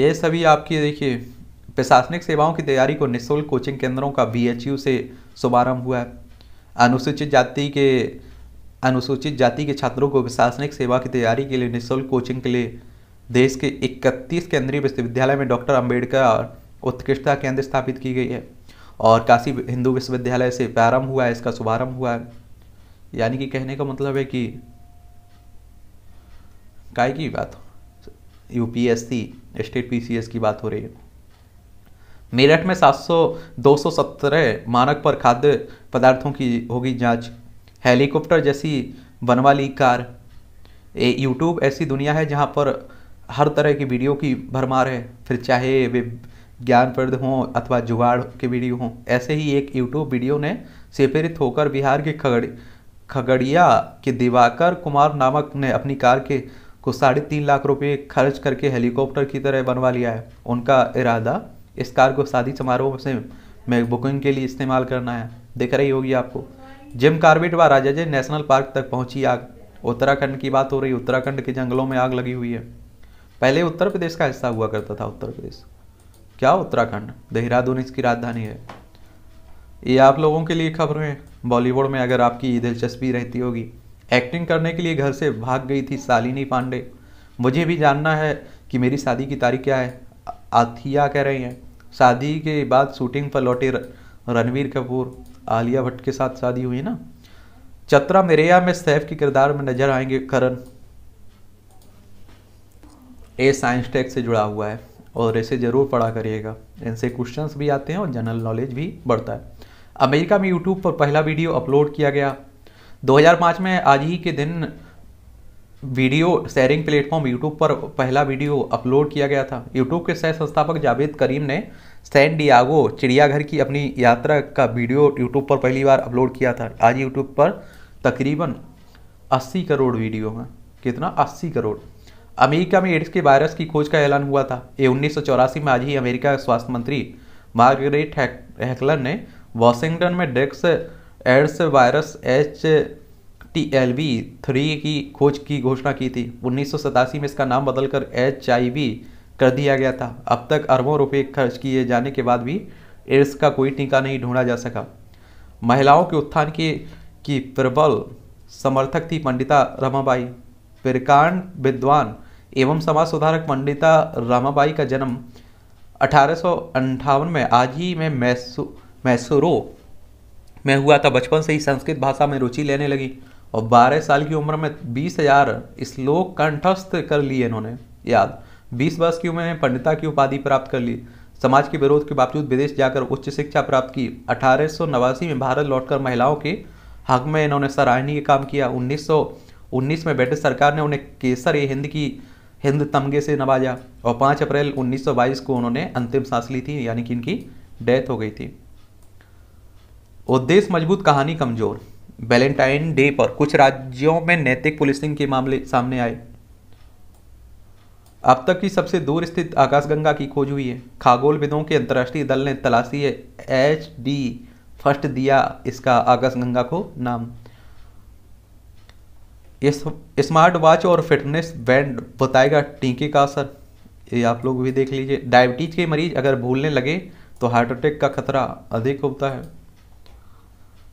ये सभी आपकी देखिए प्रशासनिक सेवाओं की तैयारी को निःशुल्क कोचिंग केंद्रों का बी से शुभारम्भ हुआ है अनुसूचित जाति के अनुसूचित जाति के छात्रों को प्रशासनिक सेवा की तैयारी के लिए निःशुल्क कोचिंग के लिए देश के इकतीस केंद्रीय विश्वविद्यालय में डॉक्टर अम्बेडकर उत्कृष्टता केंद्र स्थापित की गई है और काशी हिंदू विश्वविद्यालय से प्रारंभ हुआ है इसका शुभारंभ हुआ है यानी कि कहने का मतलब है कि काय की बात यूपीएससी स्टेट पीसीएस की बात हो रही है मेरठ में सात सौ मानक पर खाद्य पदार्थों की होगी जांच हेलीकॉप्टर जैसी बनवा ली कार ए यूट्यूब ऐसी दुनिया है जहाँ पर हर तरह की वीडियो की भरमार है फिर चाहे वे ज्ञानप्रद हों अथवा जुगाड़ के वीडियो हों ऐसे ही एक यूट्यूब वीडियो ने से प्रेरित होकर बिहार के खगड़ खगड़िया के दिवाकर कुमार नामक ने अपनी कार के को साढ़े तीन लाख रुपए खर्च करके हेलीकॉप्टर की तरह बनवा लिया है उनका इरादा इस कार को शादी समारोह से में बुकिंग के लिए इस्तेमाल करना है देख रही होगी आपको जिम कार्बेट व राजा जय नेशनल पार्क तक पहुंची आग उत्तराखंड की बात हो रही उत्तराखंड के जंगलों में आग लगी हुई है पहले उत्तर प्रदेश का हिस्सा हुआ करता था उत्तर प्रदेश क्या उत्तराखंड देहरादून इसकी राजधानी है ये आप लोगों के लिए खबर है बॉलीवुड में अगर आपकी दिलचस्पी रहती होगी एक्टिंग करने के लिए घर से भाग गई थी सालिनी पांडे मुझे भी जानना है कि मेरी शादी की तारीख क्या है आथिया कह रही हैं शादी के बाद शूटिंग पर लौटे रणवीर कपूर आलिया भट्ट के साथ शादी हुई ना चतरा मेरेया में सैफ के किरदार में नजर आएंगे करण ए साइंस टेक से जुड़ा हुआ है और ऐसे ज़रूर पढ़ा करिएगा इनसे क्वेश्चन भी आते हैं और जनरल नॉलेज भी बढ़ता है अमेरिका में यूट्यूब पर पहला वीडियो अपलोड किया गया 2005 में आज ही के दिन वीडियो शेयरिंग प्लेटफॉर्म यूट्यूब पर पहला वीडियो अपलोड किया गया था यूट्यूब के सह संस्थापक जावेद करीम ने सैन डियागो चिड़ियाघर की अपनी यात्रा का वीडियो यूट्यूब पर पहली बार अपलोड किया था आज यूट्यूब पर तकरीबन 80 करोड़ वीडियो हैं कितना 80 करोड़ अमेरिका में एड्स के वायरस की खोज का ऐलान हुआ था ये उन्नीस में आज ही अमेरिका स्वास्थ्य मंत्री मार्गरेट हैकलर ने वॉशिंगटन में डेक्स AIDS virus H T L V three की खोज की घोषणा की थी उन्नीस में इसका नाम बदलकर एच आई वी कर दिया गया था अब तक अरबों रुपये खर्च किए जाने के बाद भी एड्स का कोई टीका नहीं ढूंढा जा सका महिलाओं के उत्थान के की प्रबल समर्थक थी पंडिता रमाबाई प्रकांड विद्वान एवं समाज सुधारक पंडिता रमाबाई का जन्म अठारह में आज ही में मैसू में हुआ था बचपन से ही संस्कृत भाषा में रुचि लेने लगी और 12 साल की उम्र में बीस हजार श्लोक कंठस्थ कर लिए इन्होंने याद बीस वर्ष की उम्र में पंडिता की उपाधि प्राप्त कर ली समाज के विरोध के बावजूद विदेश जाकर उच्च शिक्षा प्राप्त की अठारह में भारत लौटकर महिलाओं के हक में इन्होंने सराहनीय काम किया 1919 में ब्रिटिश सरकार ने उन्हें केसर ए हिंद की हिंद तमगे से नवाजा और 5 अप्रैल 1922 को उन्होंने अंतिम सांस ली थी यानी कि इनकी डेथ हो गई थी उद्देश्य मजबूत कहानी कमजोर वैलेंटाइन डे पर कुछ राज्यों में नैतिक पुलिसिंग के मामले सामने आए अब तक की सबसे दूर स्थित आकाशगंगा की खोज हुई है खगोलविदों के अंतर्राष्ट्रीय दल ने तलाशी है एच डी फर्स्ट दिया इसका आकाशगंगा को नाम इस स्मार्ट वॉच और फिटनेस बैंड बताएगा टीके का असर ये आप लोग भी देख लीजिए डायबिटीज के मरीज अगर भूलने लगे तो हार्ट अटैक का खतरा अधिक होता है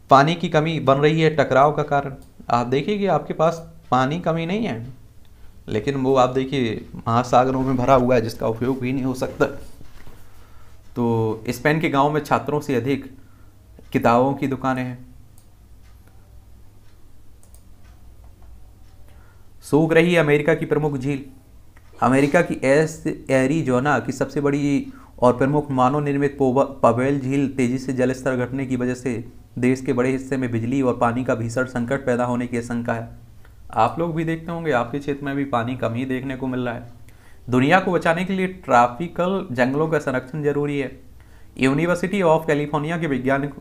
पानी की कमी बन रही है टकराव का कारण आप देखिए कि आपके पास पानी कमी नहीं है लेकिन वो आप देखिए महासागरों में भरा हुआ है जिसका उपयोग भी नहीं हो सकता तो स्पेन के गांव में छात्रों से अधिक किताबों की दुकानें हैं सूख रही है अमेरिका की प्रमुख झील अमेरिका की एस एरिजोना की सबसे बड़ी और प्रमुख मानव निर्मित पवेल झील तेजी से जलस्तर घटने की वजह से देश के बड़े हिस्से में बिजली और पानी का भीषण संकट पैदा होने की आशंका है आप लोग भी देखते होंगे आपके क्षेत्र में भी पानी कम ही देखने को मिल रहा है दुनिया को बचाने के लिए ट्रॉपिकल जंगलों का संरक्षण जरूरी है यूनिवर्सिटी ऑफ कैलिफोर्निया के वैज्ञानिक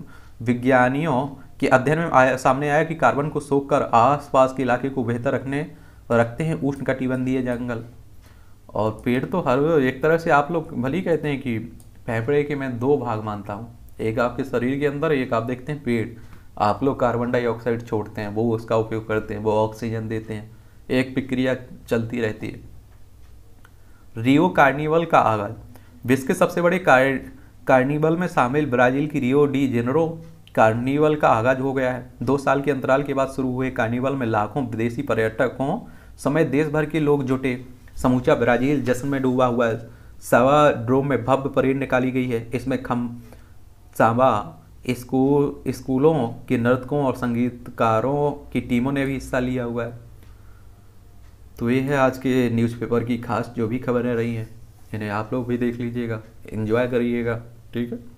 विज्ञानियों के अध्ययन में आया सामने आया कि कार्बन को सोख कर आस के इलाके को बेहतर रखने रखते हैं उष्ण कटिबंधीय जंगल और पेड़ तो हर एक तरह से आप लोग भली कहते हैं कि फेफड़े के मैं दो भाग मानता हूँ एक आपके शरीर के अंदर एक आप देखते हैं पेड़ आप लोग कार्बन डाइऑक्साइड छोड़ते हैं वो उसका उपयोग करते हैं वो ऑक्सीजन देते हैं एक प्रक्रिया चलती रहती है रियो कार्निवल का आगाज विश्व के सबसे बड़े कार, कार्निवल में शामिल ब्राजील की रियो डी जेनरो कार्निवल का आगाज हो गया है दो साल के अंतराल के बाद शुरू हुए कार्निवल में लाखों विदेशी पर्यटकों समय देश भर के लोग जुटे समूचा ब्राजील जश्न में डूबा हुआ है सावा ड्रोम में भव्य परेड निकाली गई है इसमें खम सांबा स्कूल स्कूलों के नर्तकों और संगीतकारों की टीमों ने भी हिस्सा लिया हुआ है तो ये है आज के न्यूज़पेपर की खास जो भी खबरें रही हैं इन्हें आप लोग भी देख लीजिएगा इन्जॉय करिएगा ठीक है